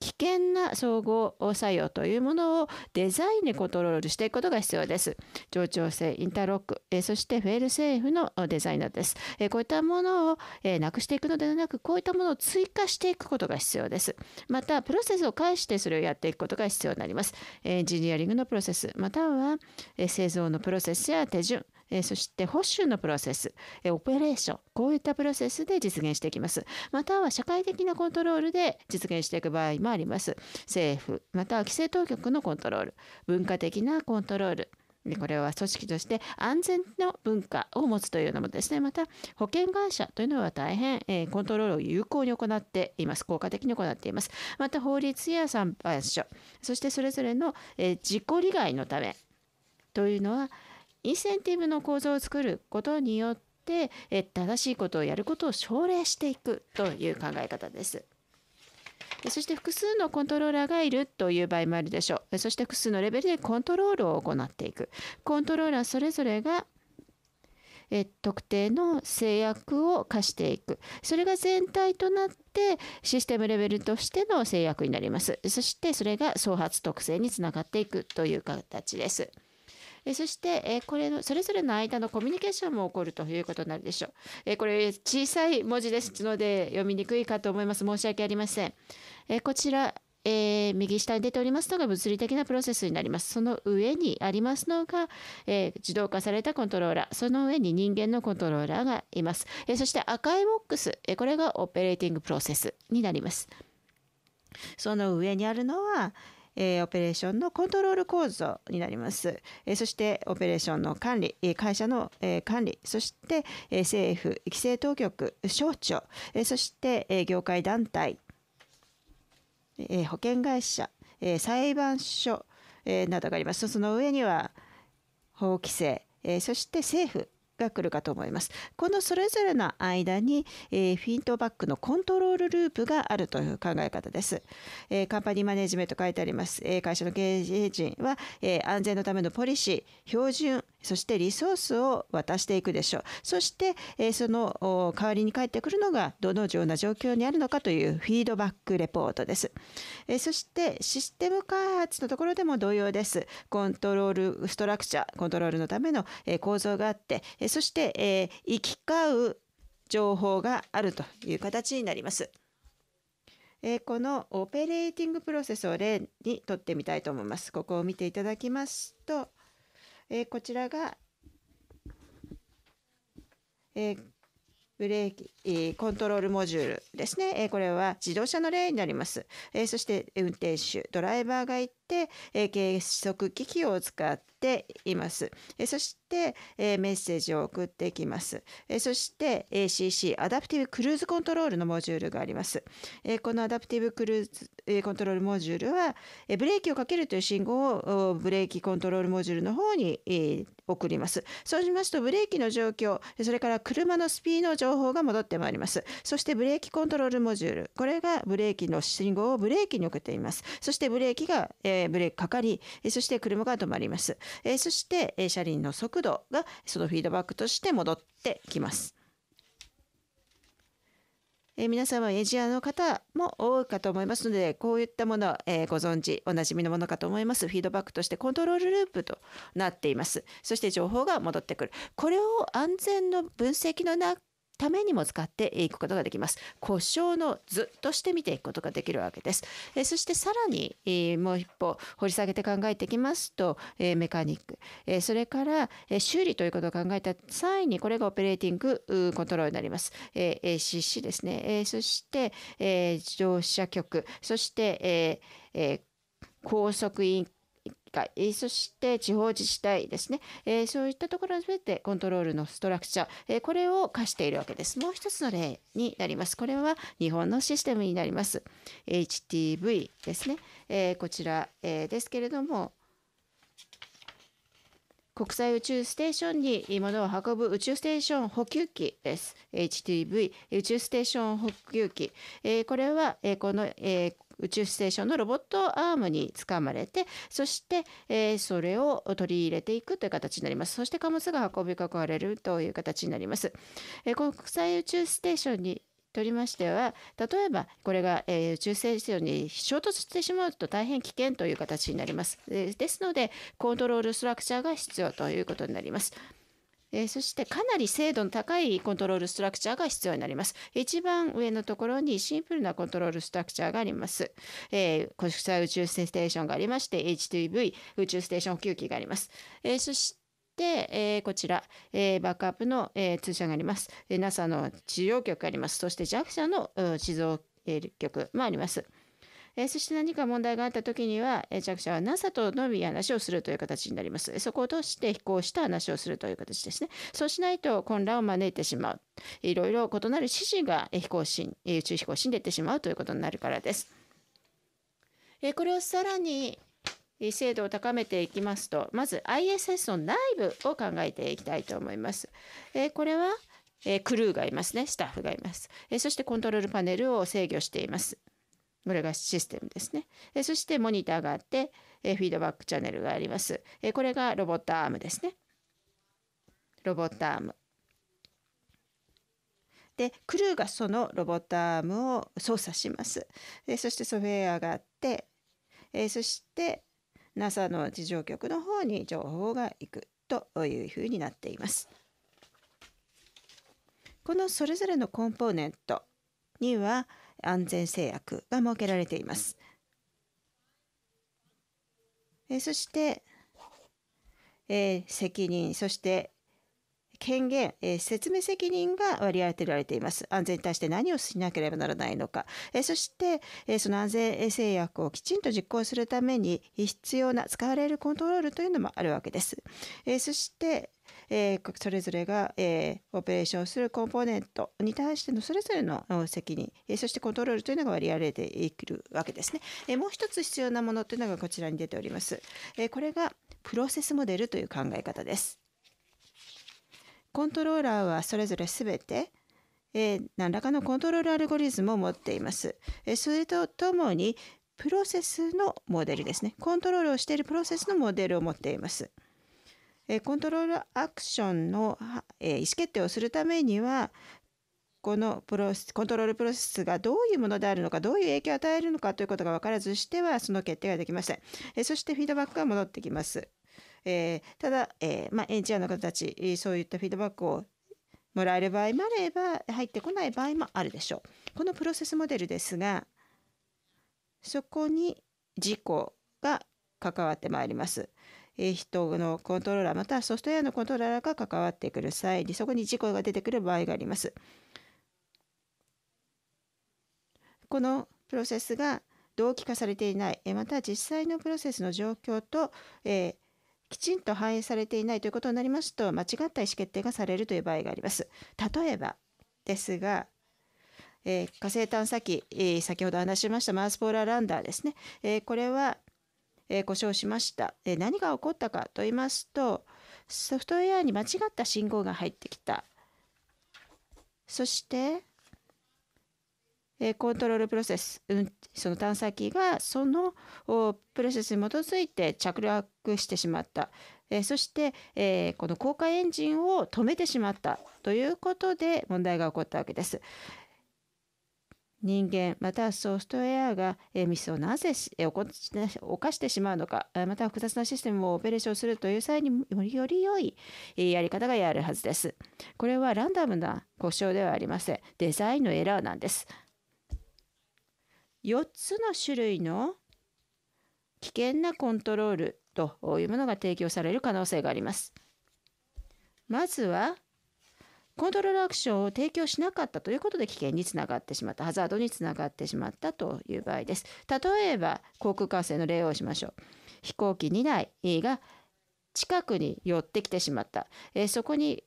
危険な相互作用というものをデザインにコントロールしていくことが必要です。冗長性、インターロック、えそしてフェールセーフのデザイナーです。えこういったものを、えなくしていくのではなく、こういったものを追加していくことが必要です。また、プロセスを介してそれをやっていくことが必要になります。エンジニアリングのプロセス、または、え製造のプロセスや手順、えそして保守のプロセス、えオペレーション、こういったプロセスで実現していきます。または社会的なコントロールで実現していく場合もあります。政府、または規制当局のコントロール、文化的なコントロール、これは組織として安全の文化を持つというのもですねまた保険会社というのは大変、えコントロールを有効に行っています効果的に行っていますまた法律や参番所そしてそれぞれの、え自己利害のためというのは、インセンティブの構造を作ることによって正しいことをやることを奨励していくという考え方です。そして複数のコントローラーがいるという場合もあるでしょう。そして複数のレベルでコントロールを行っていく。コントローラーそれぞれがえ特定の制約を課していくそれが全体となってシステムレベルとしての制約になりますそしてそれが創発特性につながっていくという形です。えそして、えこれのそれぞれの間のコミュニケーションも起こるということになるでしょう、えこれ小さい文字ですので読みにくいかと思います申し訳ありません、えこちらえー、右下に出ておりますのが物理的なプロセスになります。その上にありますのが、えー、自動化されたコントローラー、その上に人間のコントローラーがいます。えー、そして赤いボックス、えこれがオペレーティングプロセスになります。その上にあるのは、えー、オペレーションのコントロール構造になります、えー、そしてオペレーションの管理会社の、えー、管理そして、え政府規制当局省庁、えそして、え業界団体、え保険会社、え裁判所、えなどがありますその上には法規制、えそして政府が来るかと思います。このそれぞれの間に、えー、フィントバックのコントロールループがあるという考え方です。えー、カンパニーマネジメント書いてあります。えー、会社の経営陣は、え安全のためのポリシー、標準、そしてリソースを渡していくでしょうそして、えその代わりに返ってくるのがどのような状況にあるのかというフィードバックレポートです、えそしてシステム開発のところでも同様ですコントロールストラクチャーコントロールのための、え構造があって、えそして、え行き交う情報があるという形になります。えこのオペレーティングプロセスを例にとってみたいと思います。ここを見ていただきますと、えー、こちらが、えー、ブレーキ、えー、コントロールモジュールですね、えー、これは自動車の例になります、えー、そして運転手ドライバーが行って、え計測機器を使ってています。えそして、えメッセージを送っていきます。えそして ACC アダプティブクルーズコントロールのモジュールがあります。えこのアダプティブクルーズ、えコントロールモジュールは、えブレーキをかけるという信号をブレーキコントロールモジュールの方に、え送ります。そうしますとブレーキの状況、それから車のスピードの情報が戻ってまいります。そしてブレーキコントロールモジュール、これがブレーキの信号をブレーキに送っています。そしてブレーキが、えブレーキかかり、そして車が止まります。えー、そして、えー、車輪の速度がそのフィードバックとして戻ってきます。えー、皆様エンジニアの方も多いかと思いますのでこういったもの、を、えー、ご存知おなじみのものかと思いますフィードバックとしてコントロールループとなっていますそして情報が戻ってくるこれを安全の分析の中ためにも使っていくことができます。故障の図として見ていくことができるわけです。えそしてさらに、えもう一歩掘り下げて考えていきますと、えメカニック、えそれから、え修理ということを考えた際にこれがオペレーティングコントロールになります。え ACC ですね。えそして、え乗車局そして、えー高速委員会、そして地方自治体ですね、えそういったところ全てコントロールのストラクチャー、えこれを課しているわけです。もう一つの例になります。これは日本のシステムになります。HTV ですね、えこちら、えですけれども、国際宇宙ステーションに物を運ぶ宇宙ステーション補給機です。HTV 宇宙ステーション補給機。えー、これは、えー、この、えー、宇宙ステーションのロボットアームにつかまれてそして、えー、それを取り入れていくという形になりますそして貨物が運び囲われるという形になります、えー、国際宇宙ステーションに、とりましては例えばこれが、えー、宇宙ステーションに衝突してしまうと大変危険という形になりますですのでコントロールストラクチャーが必要ということになります。えー、そしてかなり精度の高いコントロールストラクチャーが必要になります。一番上のところにシンプルなコントロールストラクチャーがあります。えー、国際宇宙ステーションがありまして HTV 宇宙ステーション補給機があります。えー、そしで、えー、こちら、えー、バックアップの、えー、通信があります。え NASA の地上局あります。そして JAXA の地上、局もあります。えそして何か問題があった時には、え JAXA は NASA とのみ話をするという形になります。そこを通して飛行した話をするという形ですね。そうしないと混乱を招いてしまう。いろいろ異なる指示が飛行士、宇宙飛行士に出てしまうということになるからです。これをさらに精度を高めていきますとまず ISS の内部を考えていきたいと思います。えこれは、えクルーがいますねスタッフがいます、えそしてコントロールパネルを制御しています。これがシステムですね。えそしてモニターがあって、えフィードバックチャンネルがあります。えこれがロボットアームですね。ロボットアーム。でクルーがそのロボットアームを操作します。えそしてソフトウェアがあって、えそして NASA の事情局の方に情報が行くというふうになっています。このそれぞれのコンポーネントには安全制約が設けられています。えそして、え責任そして権限、えー、説明責任が割り当てられています。安全に対して何をしなければならないのか、えー、そして、えー、その安全制約をきちんと実行するために必要な使われるコントロールというのもあるわけです。えそして、えそれぞれが、えオペレーションするコンポーネントに対してのそれぞれの責任、えそしてコントロールというのが割り当ててくるわけですね、えもう一つ必要なものというのがこちらに出ております。えこれがプロセスモデルという考え方です。コントローラーはそれぞれ全て、えー、何らかのコントロールアルゴリズムを持っています。えー、それとともにプロセスのモデルですね。コントロールをしているプロセスのモデルを持っています。えコントロールアクションの、えー、意思決定をするためにはこのプロコントロールプロセスがどういうものであるのかどういう影響を与えるのかということが分からずしてはその決定ができません、えそしてフィードバックが戻ってきますえただ、えまあ、エンジニアの方たちそういったフィードバックをもらえる場合もあれば入ってこない場合もあるでしょう。このプロセスモデルですがそこに事故が関わってまいります。人のコントローラーまたはソフトウェアのコントローラーが関わってくる際にそこに事故が出てくる場合があります。このプロセスが同期化されていないまた実際のプロセスの状況と、えーきちんと反映されていないということになりますと間違った意思決定がされるという場合があります。例えばですが、えー、火星探査機、えー、先ほど話しましたマースポーラーランダーですね、えー、これは、え故障しました、え何が起こったかと言いますとソフトウェアに間違った信号が入ってきたそしてえコントロールプロセス、うん、その探査機がそのプロセスに基づいて着陸してしまった、えそして、えこの航海エンジンを止めてしまったということで問題が起こったわけです。人間またはソフトウェアがミスをなぜ犯してしまうのかまたは複雑なシステムをオペレーションするという際により良いやり方がやるはずです。これはランダムな故障ではありません。デザインのエラーなんです。4つの種類の危険なコントロールというものが提供される可能性があります。まずはコントロールアクションを提供しなかったということで危険につながってしまったハザードにつながってしまったという場合です。例えば航空管制の例をしましょう。飛行機2台が近くに寄ってきてしまった。えー、そこに、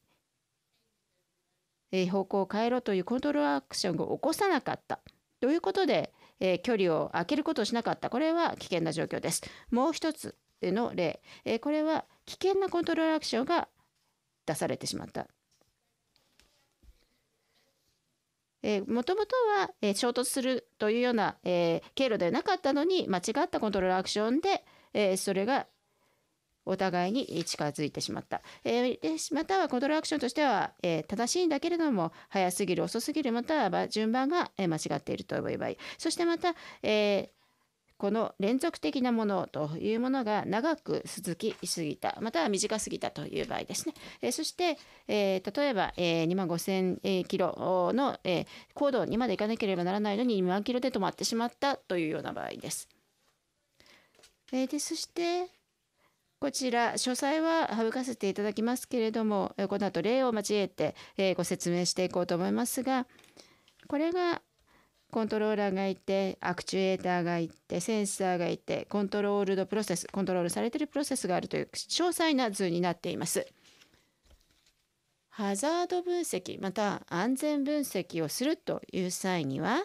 え方向を変えろというコントロールアクションを起こさなかった。ということでえー、距離を空けることをしなかったこれは危険な状況です。もう一つの例、えー、これは危険なコントロールアクションが出されてしまった。もともとは、えー、衝突するというような、えー、経路ではなかったのに間違ったコントロールアクションで、えー、それがお互いに近づいてしまった。えー、またはコントロアクションとしては、えー、正しいんだけれども、早すぎる、遅すぎる、または順番が間違っているという場合。そしてまた、えーこの連続的なものというものが長く続きすぎたまたは短すぎたという場合ですね、えそして、えー、例えば、えー、2万5000キロの、えー、高度にまで行かなければならないのに2万キロで止まってしまったというような場合です、えー、でそしてこちら詳細は省かせていただきますけれどもこの後例を交えてご説明していこうと思いますがこれがコントローラーがいてアクチュエーターがいてセンサーがいてコントロールドプロセスコントロールされているプロセスがあるという詳細な図になっています。ハザード分析また安全分析をするという際には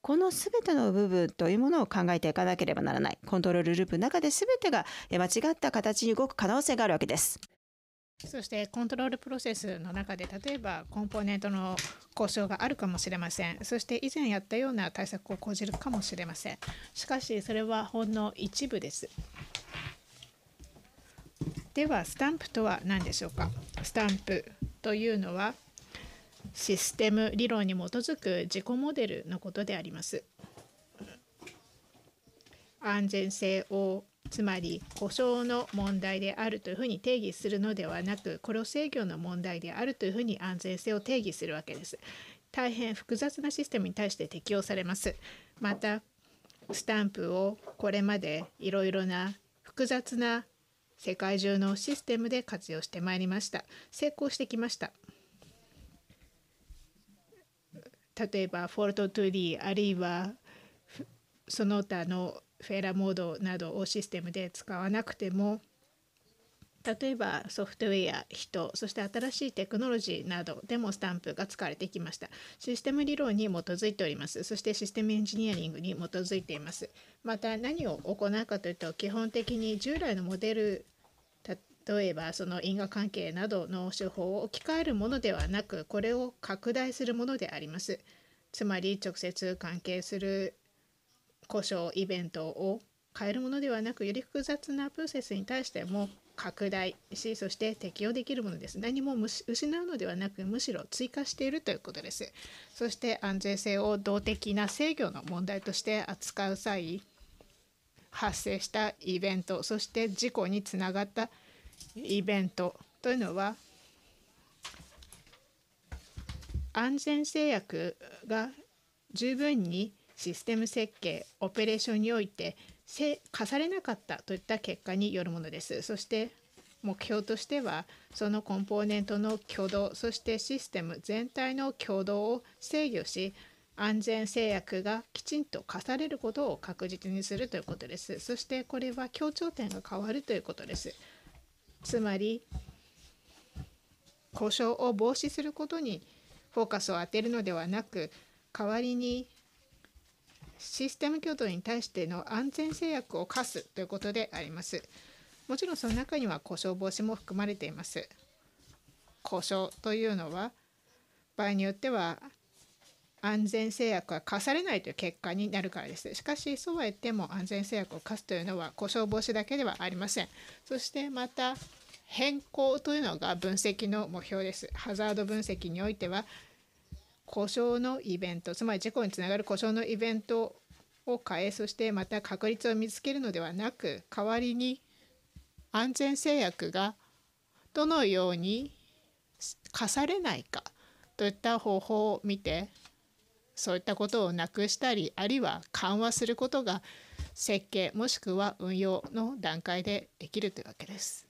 この全ての部分というものを考えていかなければならないコントロールループの中で全てが間違った形に動く可能性があるわけです。そしてコントロールプロセスの中で例えばコンポーネントの交渉があるかもしれませんそして以前やったような対策を講じるかもしれませんしかしそれはほんの一部ですではスタンプとは何でしょうかスタンプというのはシステム理論に基づく自己モデルのことであります。安全性をつまり故障の問題であるというふうに定義するのではなくこれを制御の問題であるというふうに安全性を定義するわけです。大変複雑なシステムに対して適用されます。またスタンプをこれまでいろいろな複雑な世界中のシステムで活用してまいりました。成功してきました。例えばフォルト 2D あるいはその他のフェラモードなどをシステムで使わなくても例えばソフトウェア人そして新しいテクノロジーなどでもスタンプが使われてきましたシステム理論に基づいておりますそしてシステムエンジニアリングに基づいていますまた何を行うかというと基本的に従来のモデル例えばその因果関係などの手法を置き換えるものではなくこれを拡大するものであります。つまり直接関係する故障イベントを変えるものではなくより複雑なプロセスに対しても拡大しそして適用できるものです何も失うのではなくむしろ追加しているということですそして安全性を動的な制御の問題として扱う際発生したイベントそして事故につながったイベントというのは安全制約が十分にシステム設計オペレーションにおいて課されなかったといった結果によるものです。そして目標としてはそのコンポーネントの挙動そしてシステム全体の挙動を制御し安全制約がきちんと課されることを確実にするということです。そしてこれは協調点が変わるということです。つまり故障を防止することにフォーカスを当てるのではなく代わりにシステム挙動に対しての安全制約を課すということであります。もちろんその中には故障防止も含まれています。故障というのは場合によっては安全制約は課されないという結果になるからです。しかしそうは言っても安全制約を課すというのは故障防止だけではありません。そしてまた変更というのが分析の目標です。ハザード分析においては故障のイベントつまり事故につながる故障のイベントを変えそしてまた確率を見つけるのではなく代わりに安全制約がどのように課されないかといった方法を見てそういったことをなくしたりあるいは緩和することが設計もしくは運用の段階でできるというわけです。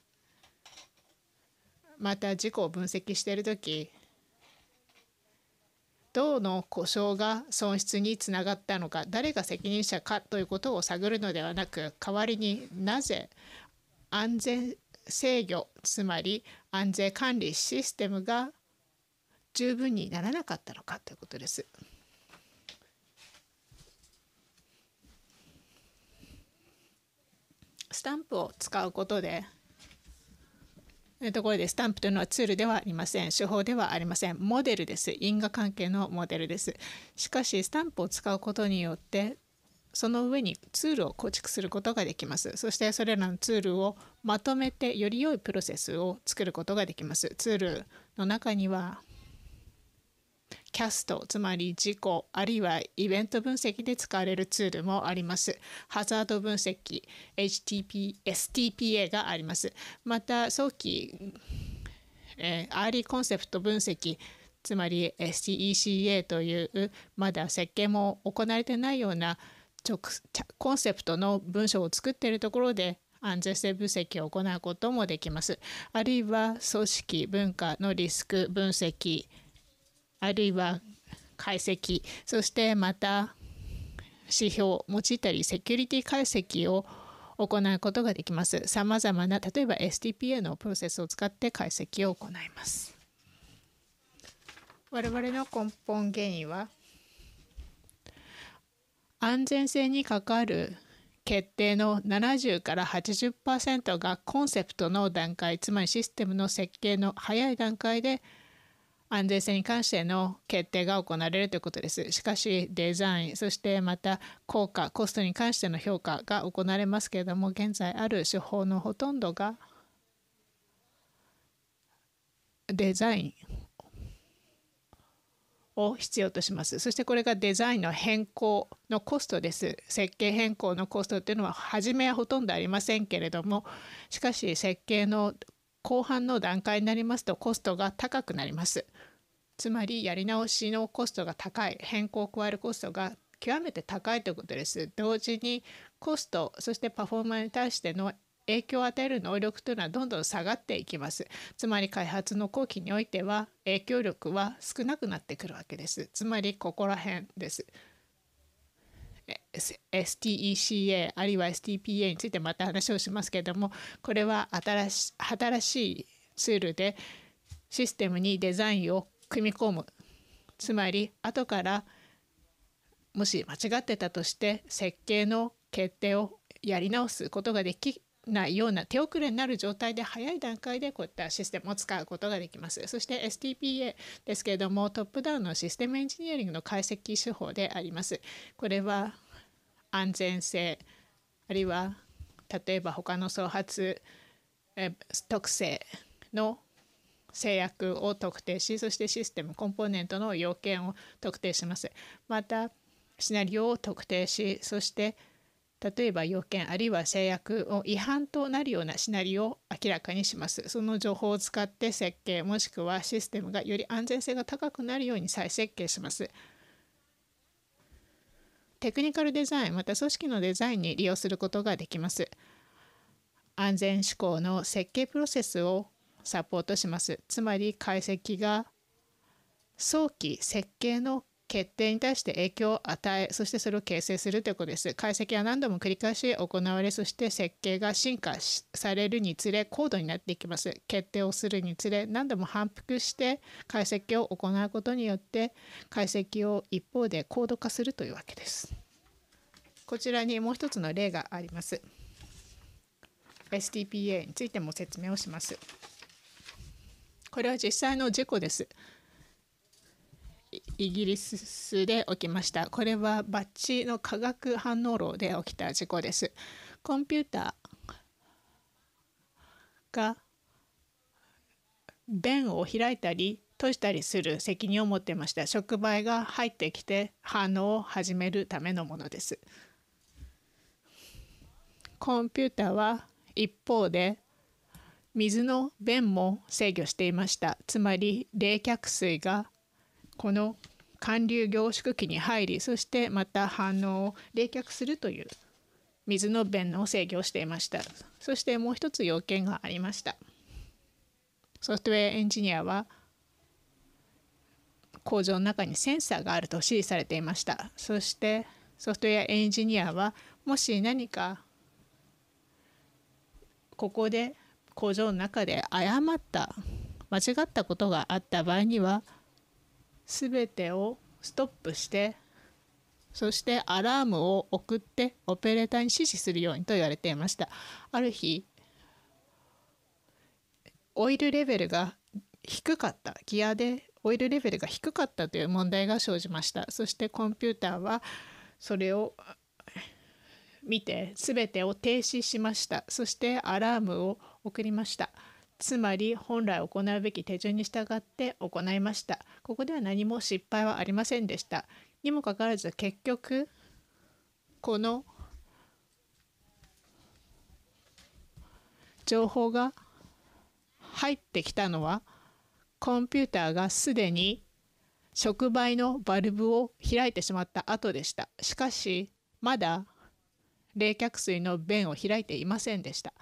また事故を分析している時どの故障が損失につながったのか誰が責任者かということを探るのではなく代わりになぜ安全制御つまり安全管理システムが十分にならなかったのかということです。スタンプを使うことでところでスタンプというのはツールではありません手法ではありませんモデルです因果関係のモデルですしかしスタンプを使うことによってその上にツールを構築することができますそしてそれらのツールをまとめてより良いプロセスを作ることができますツールの中にはキャストつまり事故あるいはイベント分析で使われるツールもありますハザード分析 HTP STPA がありますまた早期、えー、アーリーコンセプト分析つまり STECA というまだ設計も行われてないような直コンセプトの文章を作っているところで安全性分析を行うこともできます。あるいは組織文化のリスク分析あるいは解析そしてまた指標を用いたりセキュリティ解析を行うことができます。さまざまな例えば STPA のプロセスを使って解析を行います。我々の根本原因は安全性に関わる決定の70から80%がコンセプトの段階つまりシステムの設計の早い段階で安全性に関しての決定が行われるということです。しかし、デザイン、そしてまた効果、コストに関しての評価が行われますけれども、現在ある手法のほとんどがデザインを必要とします。そしてこれがデザインの変更のコストです。設計変更のコストというのは初めはほとんどありませんけれどもしかし設計の後半の段階になりますとコストが高くなります。つまりやり直しのコストが高い変更を加えるコストが極めて高いということです。同時にコストそしてパフォーマーに対しての影響を与える能力というのはどんどん下がっていきます。つまり開発の後期においては影響力は少なくなってくるわけです。つまりここら辺です。STECA あるいは STPA についてまた話をしますけれどもこれは新し新しいツールでシステムにデザインを組み込むつまり後からもし間違ってたとして設計の決定をやり直すことができないような手遅れになる状態で早い段階でこういったシステムを使うことができます。そして STPA ですけれどもトップダウンのシステムエンジニアリングの解析手法であります。これは安全性あるいは例えば他の創発特性の制約を特定しそしてシステムコンポーネントの要件を特定します。またシナリオを特定しそして例えば要件あるいは制約を違反となるようなシナリオを明らかにしますその情報を使って設計もしくはシステムがより安全性が高くなるように再設計しますテクニカルデザインまた組織のデザインに利用することができます安全志向の設計プロセスをサポートしますつまり解析が早期設計の決定に対して影響を与えそしてそれを形成するということです解析は何度も繰り返し行われそして設計が進化されるにつれ高度になっていきます決定をするにつれ何度も反復して解析を行うことによって解析を一方で高度化するというわけですこちらにもう一つの例があります STPA についても説明をしますこれは実際の事故ですイギリスで起きましたこれはバッチの化学反応炉で起きた事故ですコンピューターが弁を開いたり閉じたりする責任を持ってました触媒が入ってきて反応を始めるためのものですコンピューターは一方で水の便も制御していましたつまり冷却水がこの寒流凝縮器に入りそしてまた反応を冷却するという水の便の制御をしていましたそしてもう一つ要件がありましたソフトウェアエンジニアは工場の中にセンサーがあると指示されていましたそしてソフトウェアエンジニアはもし何かここで工場の中で誤った間違ったことがあった場合には全てをストップしてそしてアラームを送ってオペレーターに指示するようにと言われていましたある日オイルレベルが低かったギアでオイルレベルが低かったという問題が生じましたそしてコンピューターはそれを見て全てを停止しましたそしてアラームを送りましたつまり本来行うべき手順に従って行いましたここでは何も失敗はありませんでしたにもかかわらず結局この情報が入ってきたのはコンピューターがすでに触媒のバルブを開いてしまった後でした。しかしまだ冷却水の弁を開いていませんでした。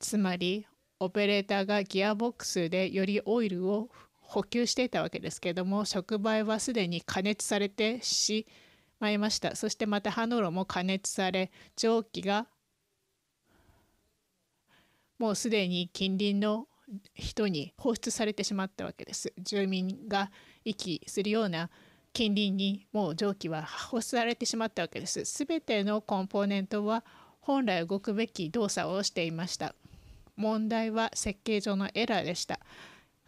つまりオペレーターがギアボックスでよりオイルを補給していたわけですけども触媒はすでに加熱されてしまいましたそしてまた歯の炉も加熱され蒸気がもうすでに近隣の人に放出されてしまったわけです住民が息するような近隣にもう蒸気は放出されてしまったわけです全てのコンポーネントは本来動くべき動作をしていました問題は設計上のエラーでした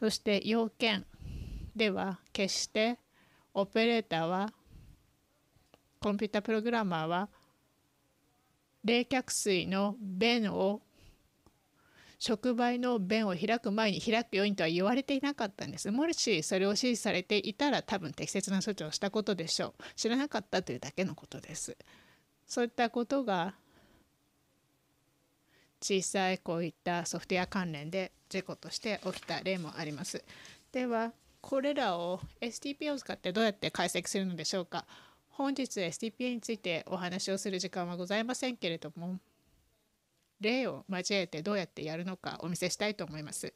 そして要件では決してオペレーターはコンピュータプログラマーは冷却水の弁を触媒の弁を開く前に開くようにとは言われていなかったんです。もしそれを指示されていたら多分適切な処置をしたことでしょう。知らなかったというだけのことです。そういったことが小さいこういったソフトウェア関連で事故として起きた例もあります。ではこれらを STP を使ってどうやって解析するのでしょうか本日 STPA についてお話をする時間はございませんけれども例を交えてどうやってやるのかお見せしたいと思います。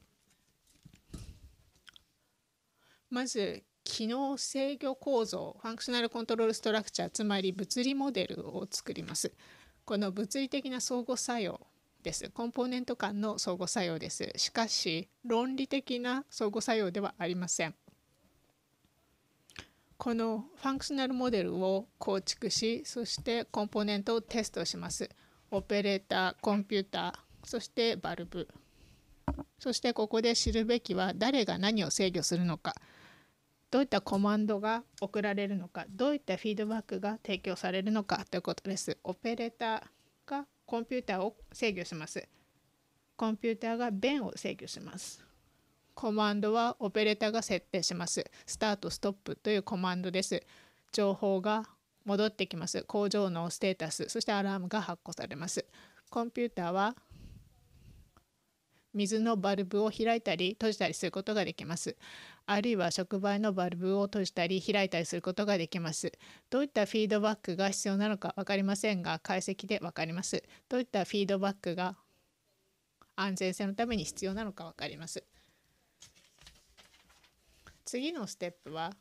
まず機能制御構造ファンクショナルコントロールストラクチャーつまり物理モデルを作りますこの物理的な相互作用ですコンポーネント間の相互作用ですしかし論理的な相互作用ではありませんこのファンクショナルモデルを構築しそしてコンポーネントをテストしますオペレーターコンピューターそしてバルブそしてここで知るべきは誰が何を制御するのかどういったコマンドが送られるのかどういったフィードバックが提供されるのかということです。オペレーターがコンピューターを制御します。コンピューターが便を制御します。コマンドはオペレーターが設定します。スタート、ストップというコマンドです。情報が戻ってきます。工場のステータス、そしてアラームが発行されます。コンピューターは水のバルブを開いたり閉じたりすることができます。あるいは触媒のバルブを閉じたり開いたりすることができます。どういったフィードバックが必要なのか分かりませんが解析で分かります。どういったフィードバックが安全性のために必要なのか分かります。次のステップは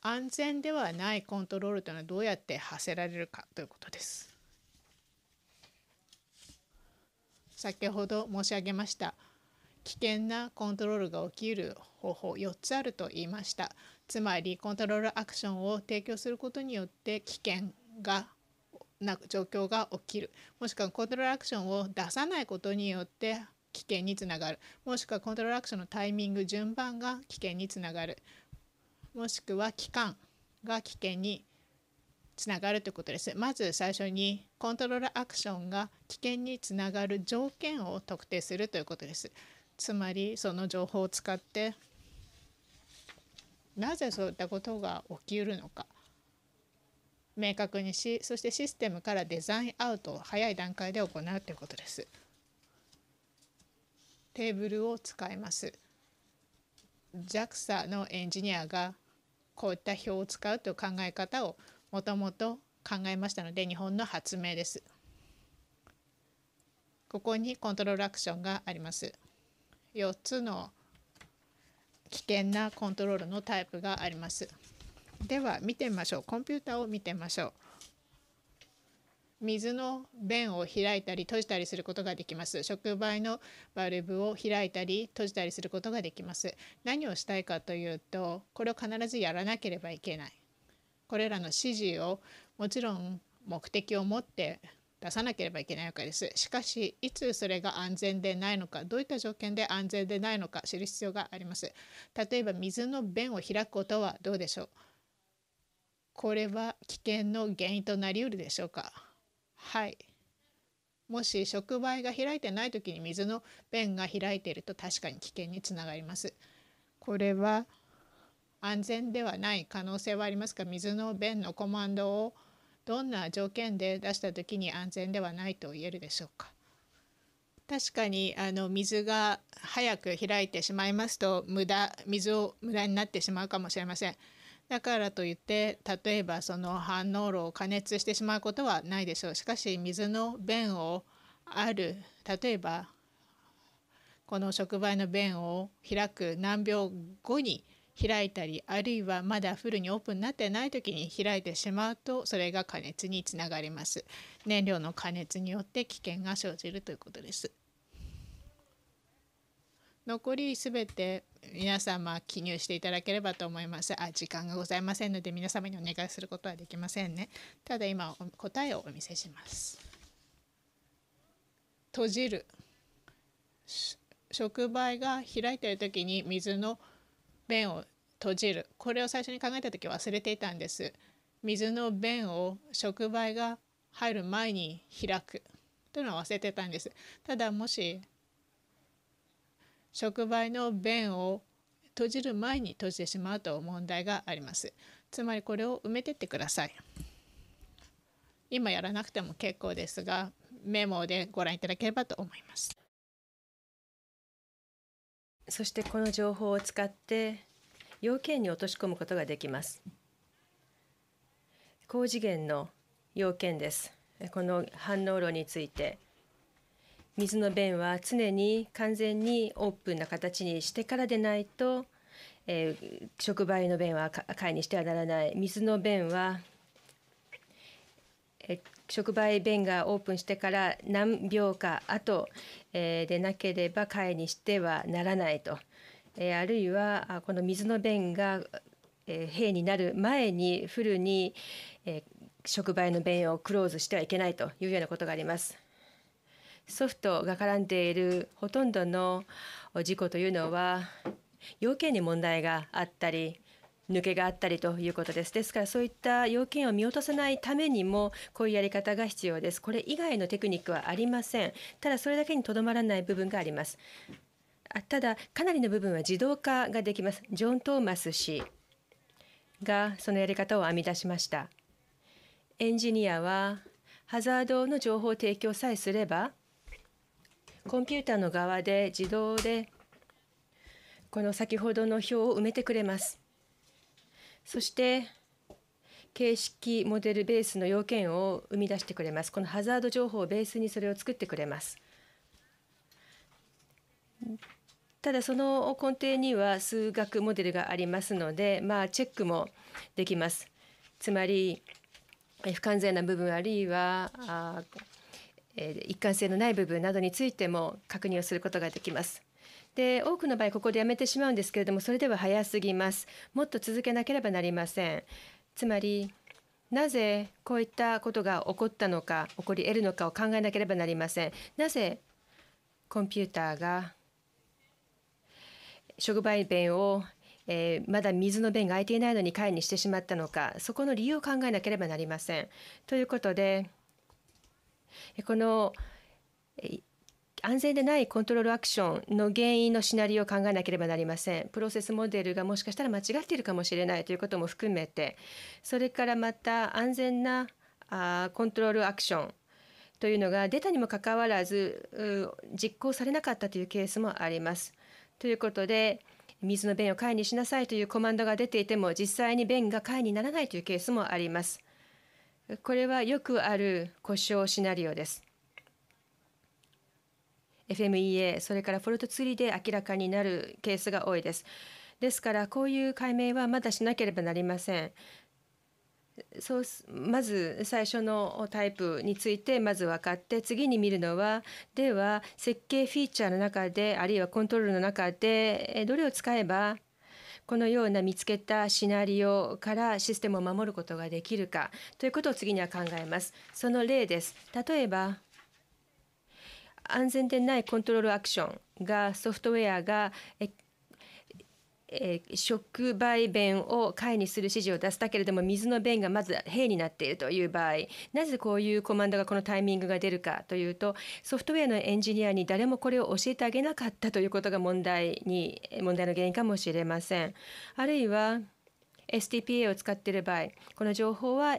安全ではないコントロールというのはどうやって発せられるかということです。先ほど申し上げました危険なコントロールが起きる方法4つあると言いましたつまりコントロールアクションを提供することによって危険がな状況が起きるもしくはコントロールアクションを出さないことによって危険につながるもしくはコントロールアクションのタイミング順番が危険につながるもしくは期間が危険につながるということですまず最初にコントロールアクションが危険につながる条件を特定するということですつまりその情報を使ってなぜそういったことが起きうるのか明確にしそしてシステムからデザインアウトを早い段階で行うということです。テーブルを使います。JAXA のエンジニアがこういった表を使うという考え方をもともと考えましたので日本の発明です。ここにコントロールアクションがあります。4つの危険なコントロールのタイプがあります。では見てみましょう。コンピューターを見てみましょう。水の弁を開いたり閉じたりすることができます。触媒のバルブを開いたり閉じたりすることができます。何をしたいかというと、これを必ずやらなければいけない。これらの指示をもちろん目的を持って出さなければいけないわけです。しかし、いつそれが安全でないのか、どういった条件で安全でないのか知る必要があります。例えば、水の便を開くことはどうでしょうこれは危険の原因となりうるでしょうかはい。もし触媒が開いてないときに水の便が開いていると確かに危険につながります。これは安全ではない可能性はありますが水の便のコマンドをどんな条件で出した時に安全ではないと言えるでしょうか確かにあの水が早く開いてしまいますと無駄水を無駄になってしまうかもしれませんだからといって例えばその反応炉を加熱してしまうことはないでしょうしかし水の便をある例えばこの触媒の便を開く何秒後に開いたりあるいはまだフルにオープンになってない時に開いてしまうとそれが加熱につながります燃料の加熱によって危険が生じるということです残りすべて皆様記入していただければと思いますあ時間がございませんので皆様にお願いすることはできませんねただ今答えをお見せします閉じる触媒が開いている時に水の便を閉じるこれを最初に考えた時忘れていたんです水の便を触媒が入る前に開くというのは忘れてたんですただもし触媒の便を閉じる前に閉じてしまうと問題がありますつまりこれを埋めてってください今やらなくても結構ですがメモでご覧いただければと思いますそしてこの情報を使って要件に落とし込むことができます。高次元の要件です。この反応炉について水の弁は常に完全にオープンな形にしてからでないと、えー、触媒の弁は買いにしてはならない水の弁は、え触媒弁がオープンしてから何秒か後、えでなければ貝にしてはならないと、えあるいはこの水の便が、えー、になる前にフルに、えー、触媒の便をクローズしてはいけないというようなことがあります。ソフトが絡んでいるほとんどの事故というのは要件に問題があったり抜けがあったりということです。ですからそういった要件を見落とさないためにもこういうやり方が必要です。これ以外のテクニックはありません。ただそれだけにとどまらない部分があります。あただかなりの部分は自動化ができます。ジョン・トーマス氏がそのやり方を編み出しました。エンジニアはハザードの情報提供さえすればコンピューターの側で自動でこの先ほどの表を埋めてくれます。そして形式モデルベースの要件を生み出してくれますこのハザード情報をベースにそれを作ってくれますただその根底には数学モデルがありますのでまあチェックもできますつまり不完全な部分あるいは一貫性のない部分などについても確認をすることができますで多くの場合ここでやめてしまうんですけれどもそれでは早すぎますもっと続けなければなりませんつまりなぜこういったことが起こったのか起こり得るのかを考えなければなりませんなぜコンピューターが触媒弁を、えー、まだ水の弁が開いていないのに会にしてしまったのかそこの理由を考えなければなりませんということでこの安全でないコントロールアクションの原因のシナリオを考えなければなりませんプロセスモデルがもしかしたら間違っているかもしれないということも含めてそれからまた安全なあコントロールアクションというのが出たにもかかわらず実行されなかったというケースもあります。ということで水の便を解にしなさいというコマンドが出ていても実際に便が解にならないというケースもあります。これはよくある故障シナリオです。FMEA それからフォルトツリーで明らかになるケースが多いですですからこういう解明はまだしなければなりませんそうまず最初のタイプについてまず分かって次に見るのはでは設計フィーチャーの中であるいはコントロールの中でどれを使えばこのような見つけたシナリオからシステムを守ることができるかということを次には考えます。その例です。例えば安全でないコントロールアクションがソフトウェアがえ触媒弁を解にする指示を出したけれども水の弁がまず閉になっているという場合なぜこういうコマンドがこのタイミングが出るかというとソフトウェアのエンジニアに誰もこれを教えてあげなかったということが問題に問題の原因かもしれません。あるいは STPA を使っている場合この情報は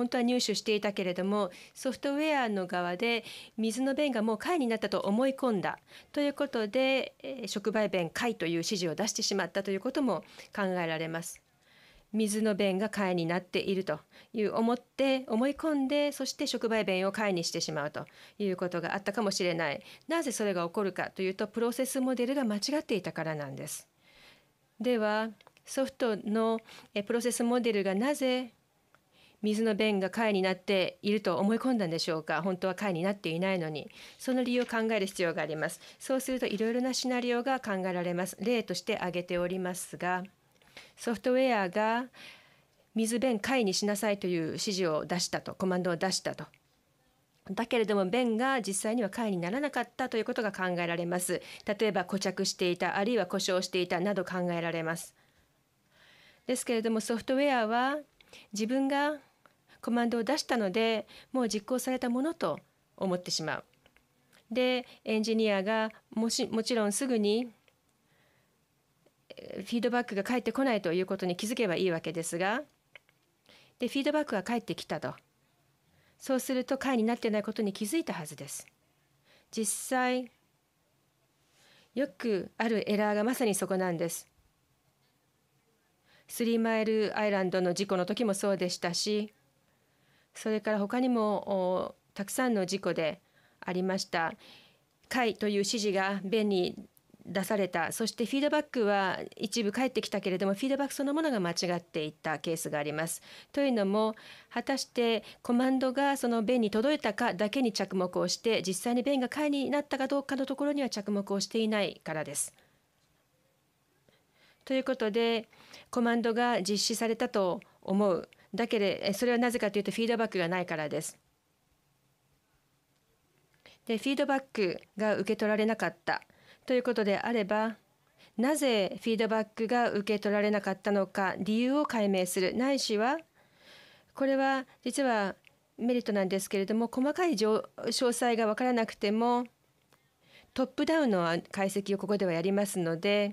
本当は入手していたけれどもソフトウェアの側で水の便がもう貝になったと思い込んだということで、え触媒弁貝という指示を出してしまったということも考えられます。水の便が貝になっているという思って思い込んでそして触媒弁を貝にしてしまうということがあったかもしれないなぜそれが起こるかというとプロセスモデルが間違っていたからなんですではソフトのプロセスモデルがなぜ水の便が貝になっていると思い込んだんでしょうか本当は貝になっていないのにその理由を考える必要がありますそうするといろいろなシナリオが考えられます例として挙げておりますがソフトウェアが水便貝にしなさいという指示を出したとコマンドを出したとだけれども便が実際には貝にならなかったということが考えられます例えば固着していたあるいは故障していたなど考えられますですけれどもソフトウェアは自分がコマンドを出したのでもう実行されたものと思ってしまう。でエンジニアがもしもちろんすぐにフィードバックが返ってこないということに気づけばいいわけですがでフィードバックが返ってきたとそうすると会になってないことに気づいたはずです。実際よくあるエラーがまさにそこなんです。スリーマイルアイランドの事故の時もそうでしたしそれから他にもたくさんの事故でありました会という指示が便に出されたそしてフィードバックは一部返ってきたけれどもフィードバックそのものが間違っていたケースがあります。というのも果たしてコマンドがその便に届いたかだけに着目をして実際に便が解になったかどうかのところには着目をしていないからです。ということでコマンドが実施されたと思うだけでそれはなぜかというとフィードバックがないからです。でフィードバックが受け取られなかったということであればなぜフィードバックが受け取られなかったのか理由を解明するないしはこれは実はメリットなんですけれども細かい詳細が分からなくてもトップダウンの解析をここではやりますので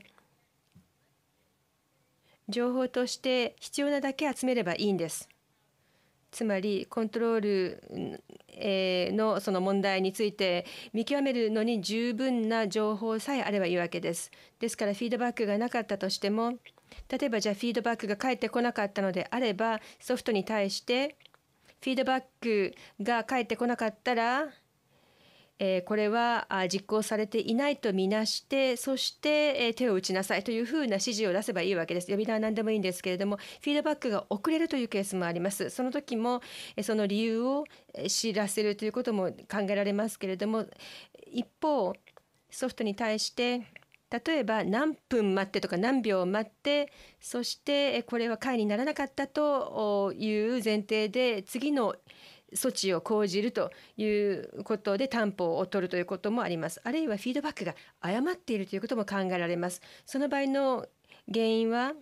情報として必要なだけ集めればいいんです。つまりコントロールのその問題について見極めるのに十分な情報さえあればいいわけです。ですからフィードバックがなかったとしても例えばじゃあフィードバックが返ってこなかったのであればソフトに対してフィードバックが返ってこなかったらえー、これは実行されていないとみなしてそして、えー、手を打ちなさいというふうな指示を出せばいいわけです呼び名は何でもいいんですけれどもフィードバックが遅れるというケースもありますその時も、えー、その理由を知らせるということも考えられますけれども一方ソフトに対して例えば何分待ってとか何秒待ってそしてこれは回にならなかったという前提で次の措置を講じるということで担保を取るということもありますあるいはフィードバックが誤っているということも考えられますその場合の原因は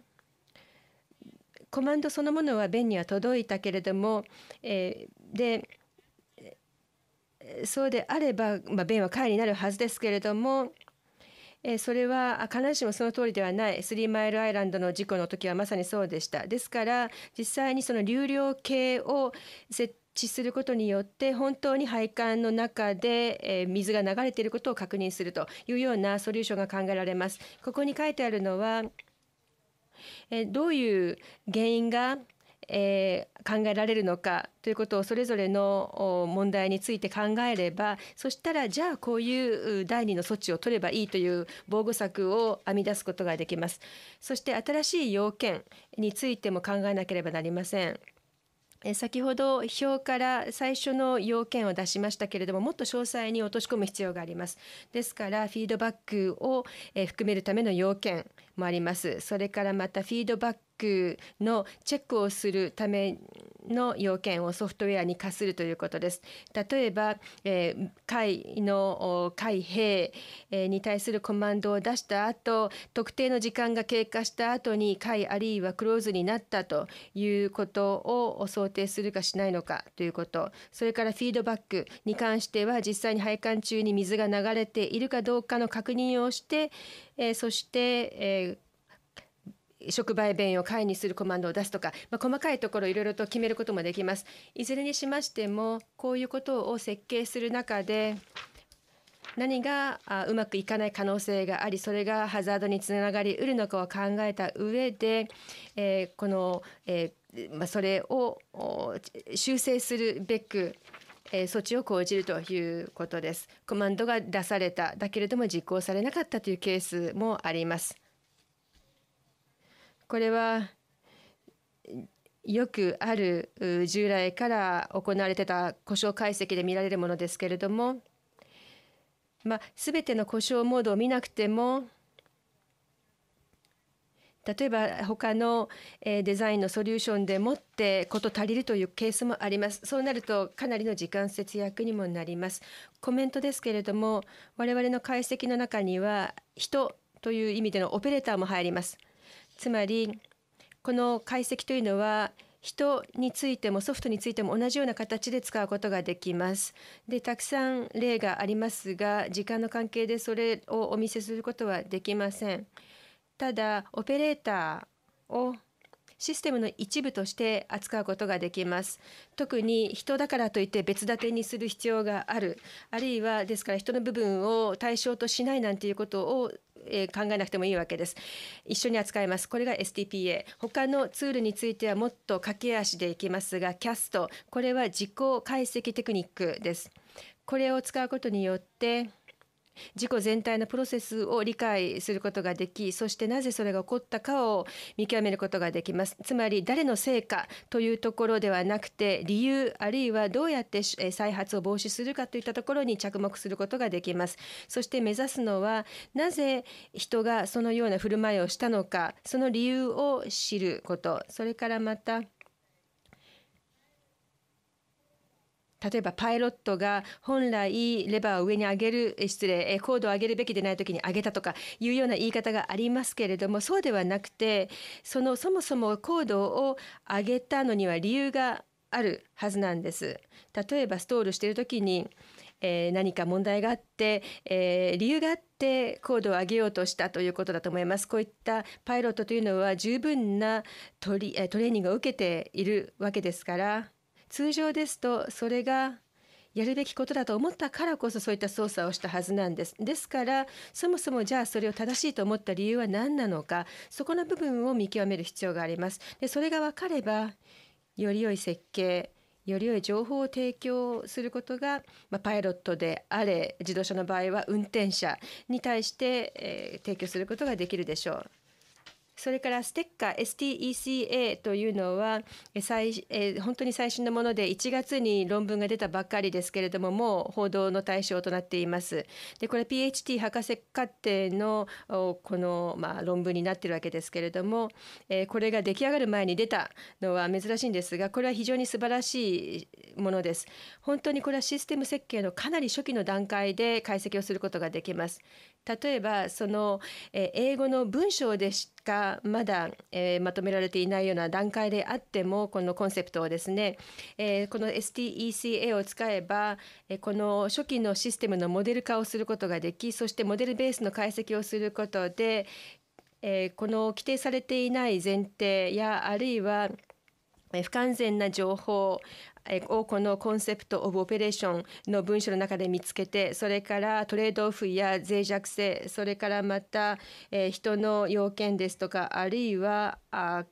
コマンドそのものは便には届いたけれども、えー、でそうであれば、まあ、便は解になるはずですけれどもそれは必ずしもその通りではないスリーマイルアイランドの事故の時はまさにそうでしたですから実際にその流量計を設置することによって本当に配管の中で、え水が流れていることを確認するというようなソリューションが考えられます。ここに書いてあるのは、えどういう原因がえ考えられるのかということをそれぞれの問題について考えればそしたらじゃあこういう第2の措置を取ればいいという防護策を編み出すことができます。そして新しい要件についても考えなければなりません。先ほど表から最初の要件を出しましたけれどももっと詳細に落とし込む必要がありますですからフィードバックを含めるための要件もありますそれからまたフィードバックのチェックをするための要件をソフトウェアに課するということです。例えば、えー、会の会兵に対するコマンドを出した後、特定の時間が経過した後に会あるいはクローズになったということを想定するかしないのかということ、それからフィードバックに関しては実際に配管中に水が流れているかどうかの確認をして、えー、そして、えー触媒弁を解にするコマンドを出すとか、まあ、細かいところいろいろと決めることもできます。いずれにしましてもこういうことを設計する中で何がうまくいかない可能性がありそれがハザードにつながりうるのかを考えた上で、えー、この、えー、まあ、それを修正するべくえ措置を講じるということです。コマンドが出されただけれども実行されなかったというケースもあります。これはよくある従来から行われてた故障解析で見られるものですけれども、まあ、全ての故障モードを見なくても例えば他のデザインのソリューションでもって事足りるというケースもありますそうなるとかなりの時間節約にもなりますコメントですけれども我々の解析の中には人という意味でのオペレーターも入りますつまりこの解析というのは人についてもソフトについても同じような形で使うことができます。でたくさん例がありますが時間の関係でそれをお見せすることはできません。ただオペレーターをシステムの一部として扱うことができます特に人だからといって別立てにする必要があるあるいはですから人の部分を対象としないなんていうことをえ考えなくてもいいわけです。一緒に扱います。これが STPA。他のツールについてはもっと駆け足でいきますが、CAST。これは自己解析テクニックです。これを使うことによって、自己全体のプロセスを理解することができそしてなぜそれが起こったかを見極めることができますつまり誰のせいかというところではなくて理由あるいはどうやって再発を防止するかといったところに着目することができますそして目指すのはなぜ人がそのような振る舞いをしたのかその理由を知ることそれからまた例えばパイロットが本来レバーを上に上げる失礼高度を上げるべきでない時に上げたとかいうような言い方がありますけれどもそうではなくてそのそもそも高度を上げたのには理由があるはずなんです。例えばストールしている時にえー、何か問題があって、えー、理由があって高度を上げようとしたということだと思います。こういったパイロットというのは十分なトリ、えトレーニングを受けているわけですから通常ですとそれがやるべきことだと思ったからこそそういった操作をしたはずなんです。ですからそもそもじゃあそれを正しいと思った理由は何なのかそこの部分を見極める必要があります。でそれが分かればより良い設計より良い情報を提供することが、まあ、パイロットであれ自動車の場合は運転者に対して、えー、提供することができるでしょう。それからステッカー STECA というのは最、えー、本当に最新のもので1月に論文が出たばっかりですけれどももう報道の対象となっています。でこれ PhD 博士課程のこの、まあ、論文になってるわけですけれども、えー、これが出来上がる前に出たのは珍しいんですがこれは非常に素晴らしいものです。本当にこれはシステム設計のかなり初期の段階で解析をすることができます。例えばその、え英語の文章でしかまだ、えまとめられていないような段階であってもこのコンセプトをですね、えこの STECA を使えば、えこの初期のシステムのモデル化をすることができそしてモデルベースの解析をすることで、えこの規定されていない前提やあるいは不完全な情報をこのコンセプト・オブ・オペレーションの文書の中で見つけてそれからトレードオフや脆弱性それからまた、え人の要件ですとかあるいはあ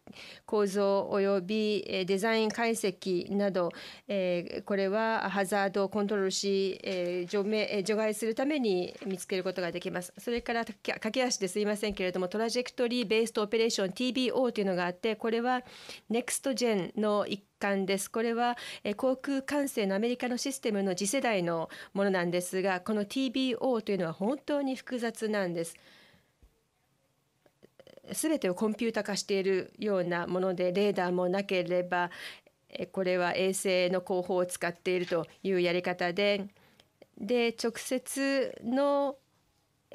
構造およびデザイン解析など、えこれはハザードをコントロールし、え除名除外するために見つけることができます。それから駆け足ですいませんけれどもトラジェクトリー・ベースト・オペレーション TBO というのがあってこれは NEXTGEN の一艦です。これは、え航空管制のアメリカのシステムの次世代のものなんですが、この TBO というのは本当に複雑なんです。全てをコンピュータ化しているようなものでレーダーもなければこれは衛星の後方を使っているというやり方でで直接の、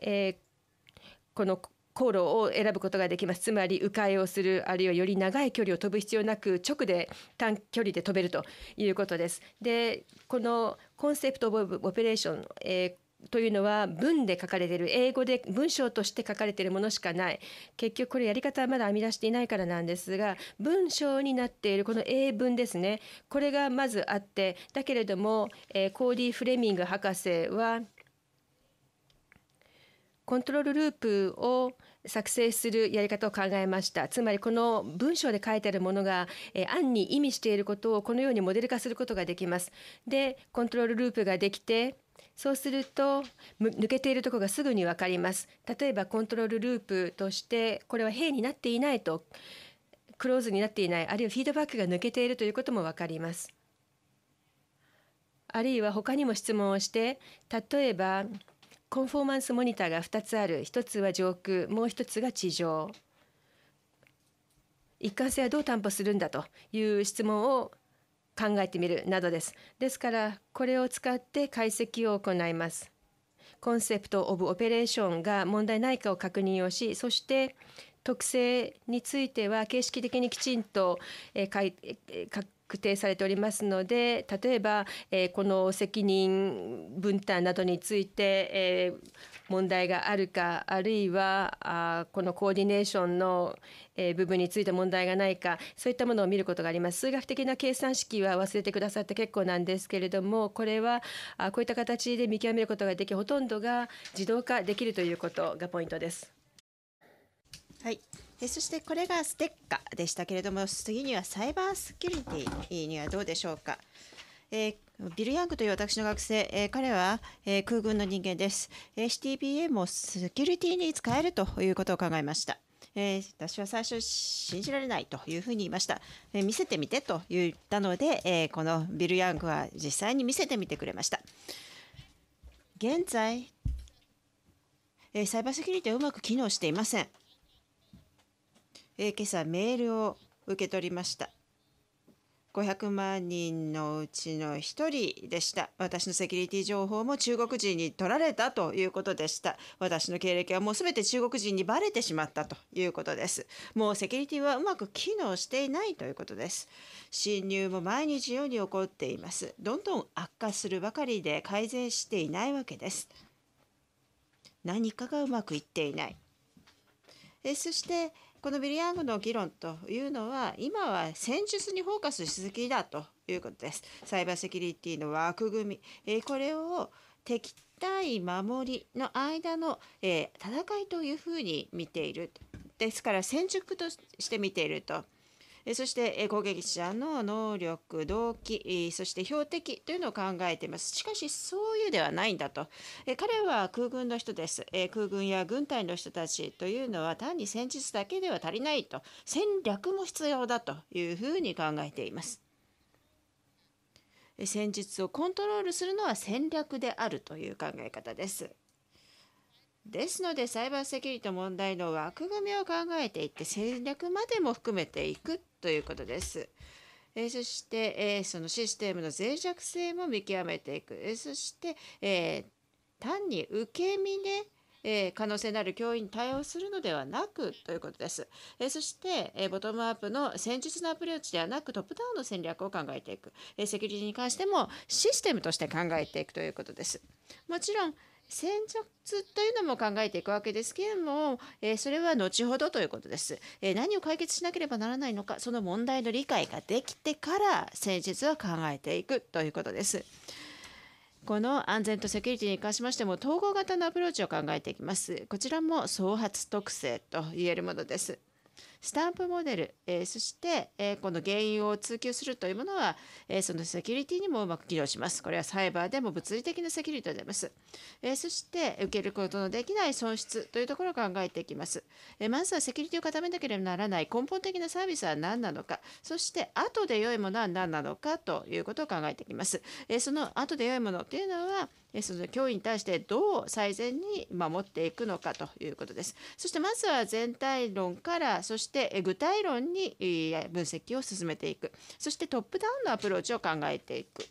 えー、この航路を選ぶことができますつまり迂回をするあるいはより長い距離を飛ぶ必要なく直で短距離で飛べるということです。でこのコンセプト・オペレーション、えーというのは文で書かれている英語で文章として書かれているものしかない結局これやり方はまだ編み出していないからなんですが文章になっているこの英文ですねこれがまずあってだけれども、えコーディ・フレミング博士はコントロールループを、作成するやり方を考えましたつまりこの文章で書いてあるものが、えー、案に意味していることをこのようにモデル化することができますでコントロールループができてそうすると抜けているとこがすぐに分かります例えばコントロールループとしてこれは平になっていないとクローズになっていないあるいはフィードバックが抜けているということも分かりますあるいは他にも質問をして例えばコンフォーマンスモニターが2つある1つは上空もう1つが地上一貫性はどう担保するんだという質問を考えてみるなどですですからこれを使って解析を行いますコンセプト・オブ・オペレーションが問題ないかを確認をしそして特性については形式的にきちんと、えい、え規定されておりますので例えば、えー、この責任分担などについて、えー、問題があるかあるいはあこのコーディネーションの、えー、部分について問題がないかそういったものを見ることがあります数学的な計算式は忘れてくださって結構なんですけれどもこれはあこういった形で見極めることができほとんどが自動化できるということがポイントです。はいでそしてこれがステッカーでしたけれども次にはサイバーセキュリティにはどうでしょうか。えー、ビル・ヤングという私の学生、えー、彼は、えー、空軍の人間です。HTBA もセキュリティに使えるということを考えました。えー、私は最初信じられないというふうに言いました、えー、見せてみてと言ったので、えー、このビル・ヤングは実際に見せてみてくれました現在、えサイバーセキュリティはうまく機能していませんえー、今朝メールを受け取りました500万人のうちの1人でした私のセキュリティ情報も中国人に取られたということでした私の経歴はもう全て中国人にバレてしまったということですもうセキュリティはうまく機能していないということです侵入も毎日ように起こっていますどんどん悪化するばかりで改善していないわけです何かがうまくいっていないえそしてこのビリヤングの議論というのは今は戦術にフォーカスしすぎだということです。サイバーセキュリティの枠組み、えこれを敵対守りの間の、え戦いというふうに見ている。ですから戦術として見ていると。そして攻撃者の能力、動機、そして標的というのを考えています。しかし、そういうではないんだと。彼は空軍の人です。空軍や軍隊の人たちというのは単に戦術だけでは足りないと、戦略も必要だというふうに考えています。戦術をコントロールするのは戦略であるという考え方です。ですのでサイバーセキュリティ問題の枠組みを考えていって戦略までも含めていくということです。えそして、えそのシステムの脆弱性も見極めていく、えそして、え単に受け身で、え可能性のある教員に対応するのではなくということです。えそして、えボトムアップの戦術のアプローチではなくトップダウンの戦略を考えていく、えセキュリティに関してもシステムとして考えていくということです。もちろん、戦術というのも考えていくわけですけれども、えー、それは後ほどということです、えー、何を解決しなければならないのかその問題の理解ができてから戦術は考えていくということですこの安全とセキュリティに関しましても統合型のアプローチを考えていきますこちらも創発特性と言えるものですスタンプモデル、えー、そして、えー、この原因を追求するというものは、えー、そのセキュリティにもうまく機能します。これはサイバーでも物理的なセキュリティであります。えそして、受けることのできない損失というところを考えていきます。えまずはセキュリティを固めなければならない根本的なサービスは何なのか、そして後で良いものは何なのかということを考えていきます。えその後で良いものというのは、での脅威に対してどう最善に守っていくのかということですそしてまずは全体論からそして具体論に分析を進めていくそしてトップダウンのアプローチを考えていく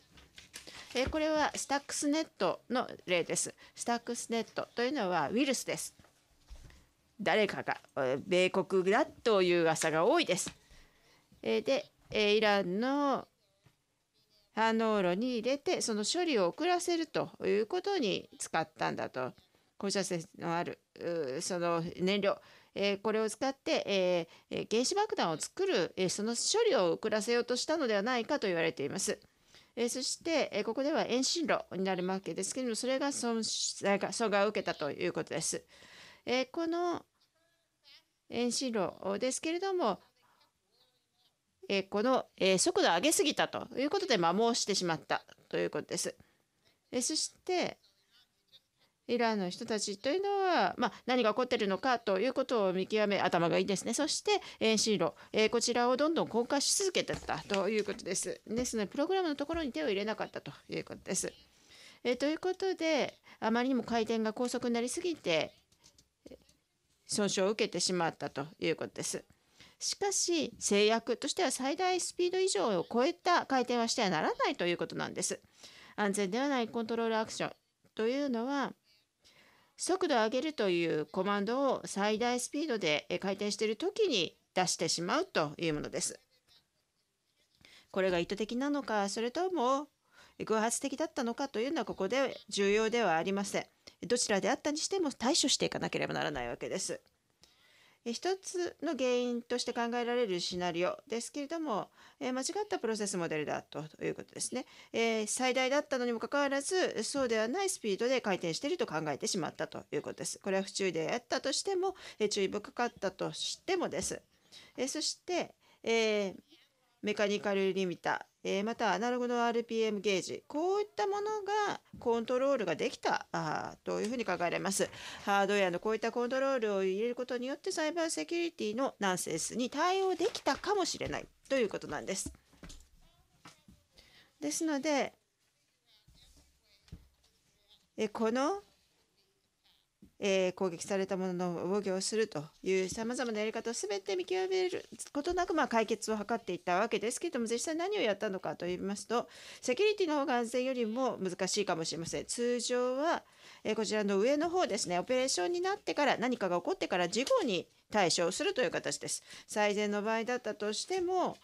これはスタックスネットの例ですスタックスネットというのはウイルスです誰かが米国だという噂が多いですでイランの反応炉に入れてその処理を遅らせるということに使ったんだと放射線のあるその燃料、えー、これを使って、えー、原子爆弾を作る、えー、その処理を遅らせようとしたのではないかと言われています。えそして、えここでは遠心炉になるわけですけれどもそれが損阻害を受けたということです。えこの遠心炉ですけれども、えこの、え速度を上げすぎたということで摩耗してしまったということです。えそしてイランの人たちというのは、まあ、何が起こっているのかということを見極め頭がいいですねそして、え進路、えー、こちらをどんどん降下し続けていったということですですのでプログラムのところに手を入れなかったということです、えー、ということであまりにも回転が高速になりすぎて損傷を受けてしまったということですしかし制約としては最大スピード以上を超えた回転はしてはならないということなんです。安全ではないコントロールアクションというのは速度を上げるというコマンドを最大スピードで回転している時に出してしまうというものです。これが意図的なのかそれとも偶発的だったのかというのはここで重要ではありません。どちらであったにしても対処していかなければならないわけです。一つの原因として考えられるシナリオですけれども、え間違ったプロセスモデルだということですね、え最大だったのにもかかわらずそうではないスピードで回転していると考えてしまったということですこれは不注意であったとしても、え注意深かったとしてもです、えそして、えーメカニカルリミター、えー、またアナログの RPM ゲージこういったものがコントロールができたあというふうに考えられますハードウェアのこういったコントロールを入れることによってサイバーセキュリティのナンセンスに対応できたかもしれないということなんですですのでえこのえー、攻撃されたものの防御をするというさまざまなやり方を全て見極めることなく、まあ、解決を図っていったわけですけれども実際何をやったのかといいますとセキュリティの方が安全よりも難しいかもしれません通常は、えー、こちらの上の方ですねオペレーションになってから何かが起こってから事後に対処するという形です最善の場合だったとしても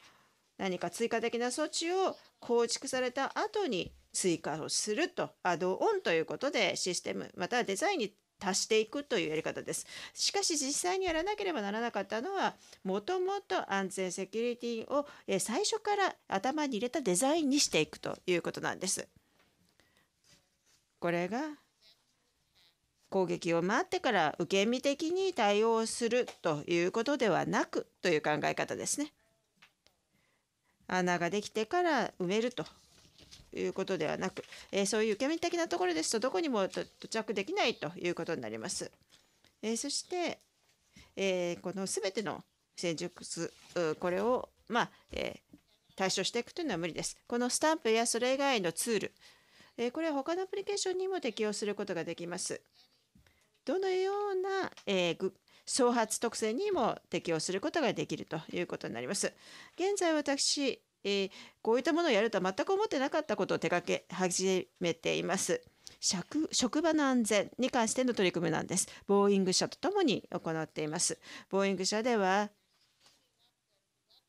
何か追加的な措置を構築された後に追加をするとアドオンということでシステムまたはデザインに足していくというやり方です。しかし実際にやらなければならなかったのはもともと安全セキュリティを最初から頭に入れたデザインにしていくということなんです。これが攻撃を待ってから受け身的に対応するということではなくという考え方ですね。穴ができてから埋めるということではなく、えそういう受け身的なところですとどこにも到着できないということになります。えそして、えこの全ての戦術これを、まあえ対処していくというのは無理です。このスタンプやそれ以外のツール、えこれは他のアプリケーションにも適用することができます。どのような、えー、創発特性にも適用することができるということになります。現在私、えー、こういったものをやるとは全く思ってなかったことを手掛け始めています。職職場の安全に関しての取り組みなんです。ボーイング社とともに行っています。ボーイング社では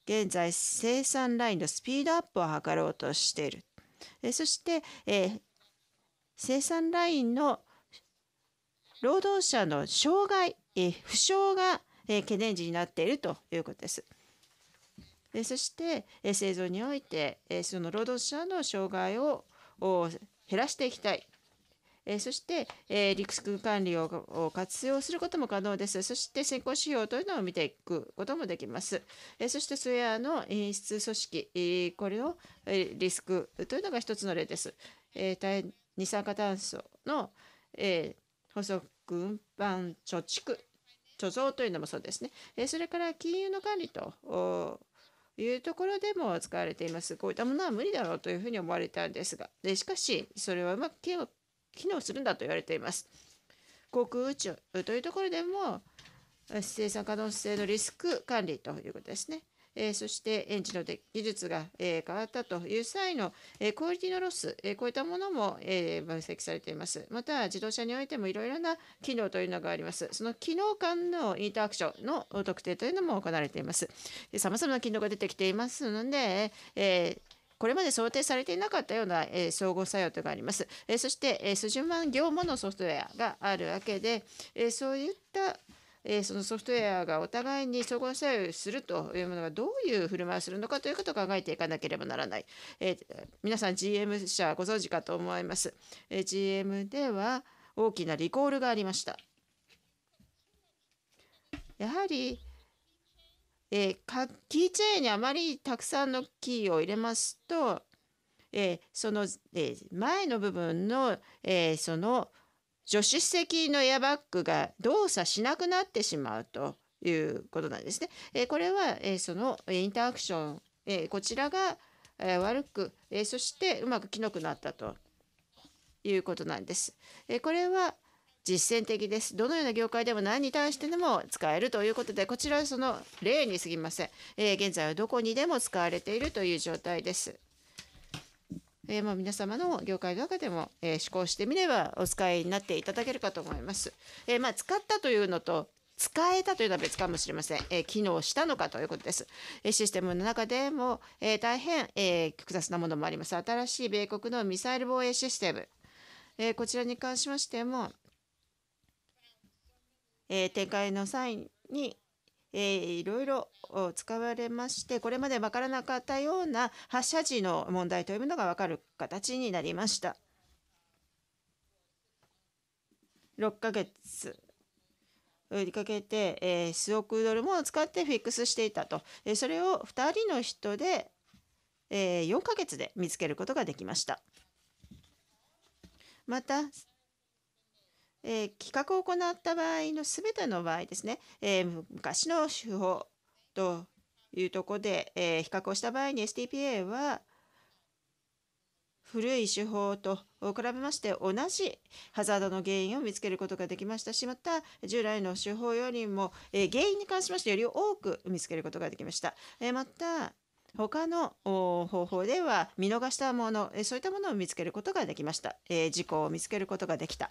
現在生産ラインのスピードアップを図ろうとしている。えそして、えー、生産ラインの労働者の障害、えー、不詳が、え懸念時になっているということです。えそして、え製造において、えその労働者の障害を減らしていきたい。えそして、えリスク管理を活用することも可能です。そして先行指標というのを見ていくこともできます。えそしてスウェアの演出組織、これを、えリスクというのが一つの例です。えー、二酸化炭素の、えー、補足運搬貯蓄貯蔵というのもそうですね、えー、それから金融の管理というところでも使われています。こういったものは無理だろうというふうに思われたんですが、でしかし、それはうまく機能するんだと言われています。航空宇宙というところでも、生産可能性のリスク管理ということですね。えそして園児の技術が、え変わったという際の、えクオリティのロス、えこういったものも、え分析されています。また自動車においてもいろいろな機能というのがあります。その機能間のインタアクションの特定というのも行われています。さまざまな機能が出てきていますので、えーこれまで想定されていなかったような、えー、総合作用とがあります。えそして、え数十万行ものソフトウェアがあるわけで、えそういったえー、そのソフトウェアがお互いに相互作用するというものがどういう振る舞いをするのかということを考えていかなければならない。えー、皆さん GM 社ご存知かと思います。えー、GM では大きなリコールがありました。やはり、えー、キーチェーンにあまりたくさんのキーを入れますと、えー、その、えー、前の部分の、えー、その助手席のエアバッグが動作しなくなってしまうということなんですね。えこれは、えそのインタアクション、えこちらが、え悪く、えそしてうまく機能くなったということなんです。えこれは実践的です。どのような業界でも何に対してでも使えるということで、こちらはその例に過ぎません。え現在はどこにでも使われているという状態です。えー、まあ、皆様の業界の中でも、えー、思考してみればお使いになっていただけるかと思います。えー、まあ、使ったというのと使えたというのは別かもしれません。え機能したのかということです。えシステムの中でも、え大変、え複雑なものもあります。新しい米国のミサイル防衛システム、えこちらに関しましても、え展開の際に、えー、いろいろ使われましてこれまで分からなかったような発射時の問題というものが分かる形になりました6ヶ月にかけて、えー、数億ドルも使ってフィックスしていたと、えー、それを2人の人で、えー、4ヶ月で見つけることができましたまたえー、企画を行った場合の全ての場合ですね、えー、昔の手法というところで、えー、比較をした場合に STPA は古い手法と比べまして同じハザードの原因を見つけることができましたしまた従来の手法よりも、え原因に関しましてより多く見つけることができました。えまた他の方法では見逃したものそういったものを見つけることができました、え事故を見つけることができた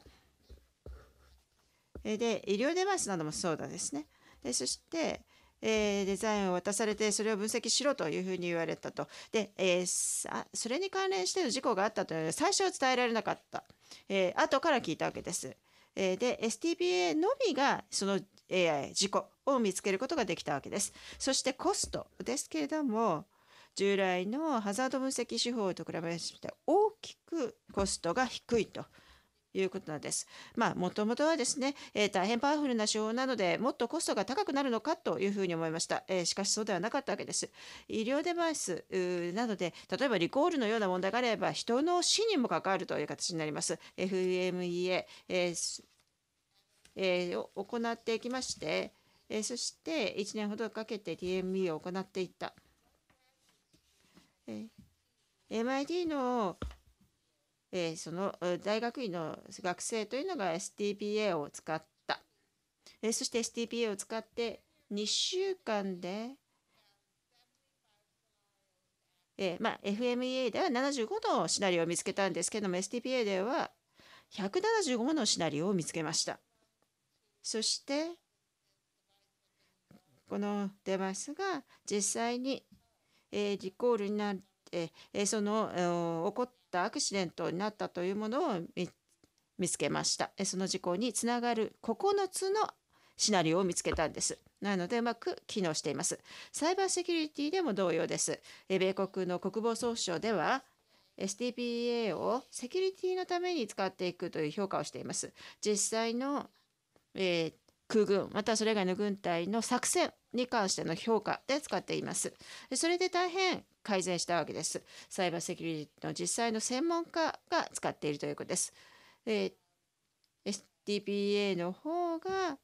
で医療デバイスなどもそうだですね。でそしてえー、デザインを渡されてそれを分析しろというふうに言われたとで、えー、それに関連しての事故があったというのは最初は伝えられなかった、えー、後から聞いたわけです、えー、で STPA のみがその、AI 事故を見つけることができたわけですそしてコストですけれども従来のハザード分析手法と比べまして大きくコストが低いということなんです。まあ、もともとはですね、えー、大変パワフルな手法なので、もっとコストが高くなるのかというふうに思いました。えー、しかし、そうではなかったわけです。医療デバイスなので、例えばリコールのような問題があれば、人の死にも関わるという形になります。FMEA、えーえー、を行っていきまして、えー、そして1年ほどかけて DME を行っていった。えー MID のえー、その大学院の学生というのが STPA を使った、えー、そして STPA を使って2週間で、えー、まあ、FMEA では75のシナリオを見つけたんですけども STPA では175のシナリオを見つけましたそしてこのデバイスが実際に、えリコールになって、えその起こっったアクシデントになったというものを見つけましたその事故につながる9つのシナリオを見つけたんですなのでうまく機能していますサイバーセキュリティでも同様です米国の国防総省では STPA をセキュリティのために使っていくという評価をしています実際の、えー空軍またそれ以外の軍隊の作戦に関しての評価で使っていますそれで大変改善したわけですサイバーセキュリティの実際の専門家が使っているということですで SDPA の方が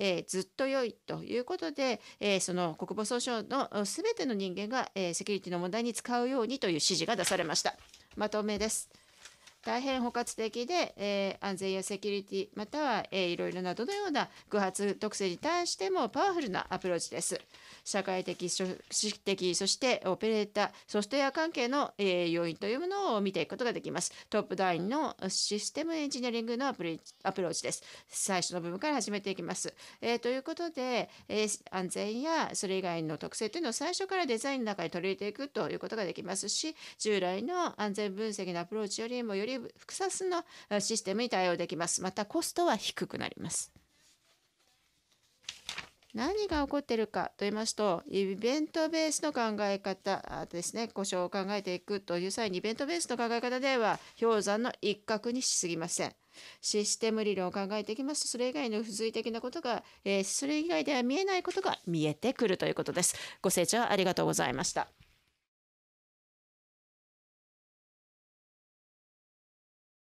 えー、ずっと良いということで、えー、その国防総省の全ての人間が、えー、セキュリティの問題に使うようにという指示が出されました。まとめです。大変包括的で、えー、安全やセキュリティまたは、えー、いろいろなどのような偶発特性に対してもパワフルなアプローチです。社会的、組織的、そしてオペレーター、ソフトウェア関係の、えー、要因というものを見ていくことができます。トップダウンのシステムエンジニアリングのアプリアプローチです。最初の部分から始めていきます。えー、ということで、えー、安全やそれ以外の特性というのを最初からデザインの中に取り入れていくということができますし、従来の安全分析のアプローチよりもより複雑なシステムに対応できます。またコストは低くなります。何が起こってるかと言いますとイベントベースの考え方ですね故障を考えていくという際にイベントベースの考え方では氷山の一角にしすぎません。システム理論を考えていきますとそれ以外の付随的なことが、えー、それ以外では見えないことが見えてくるということです。ご清聴ありがとうございました。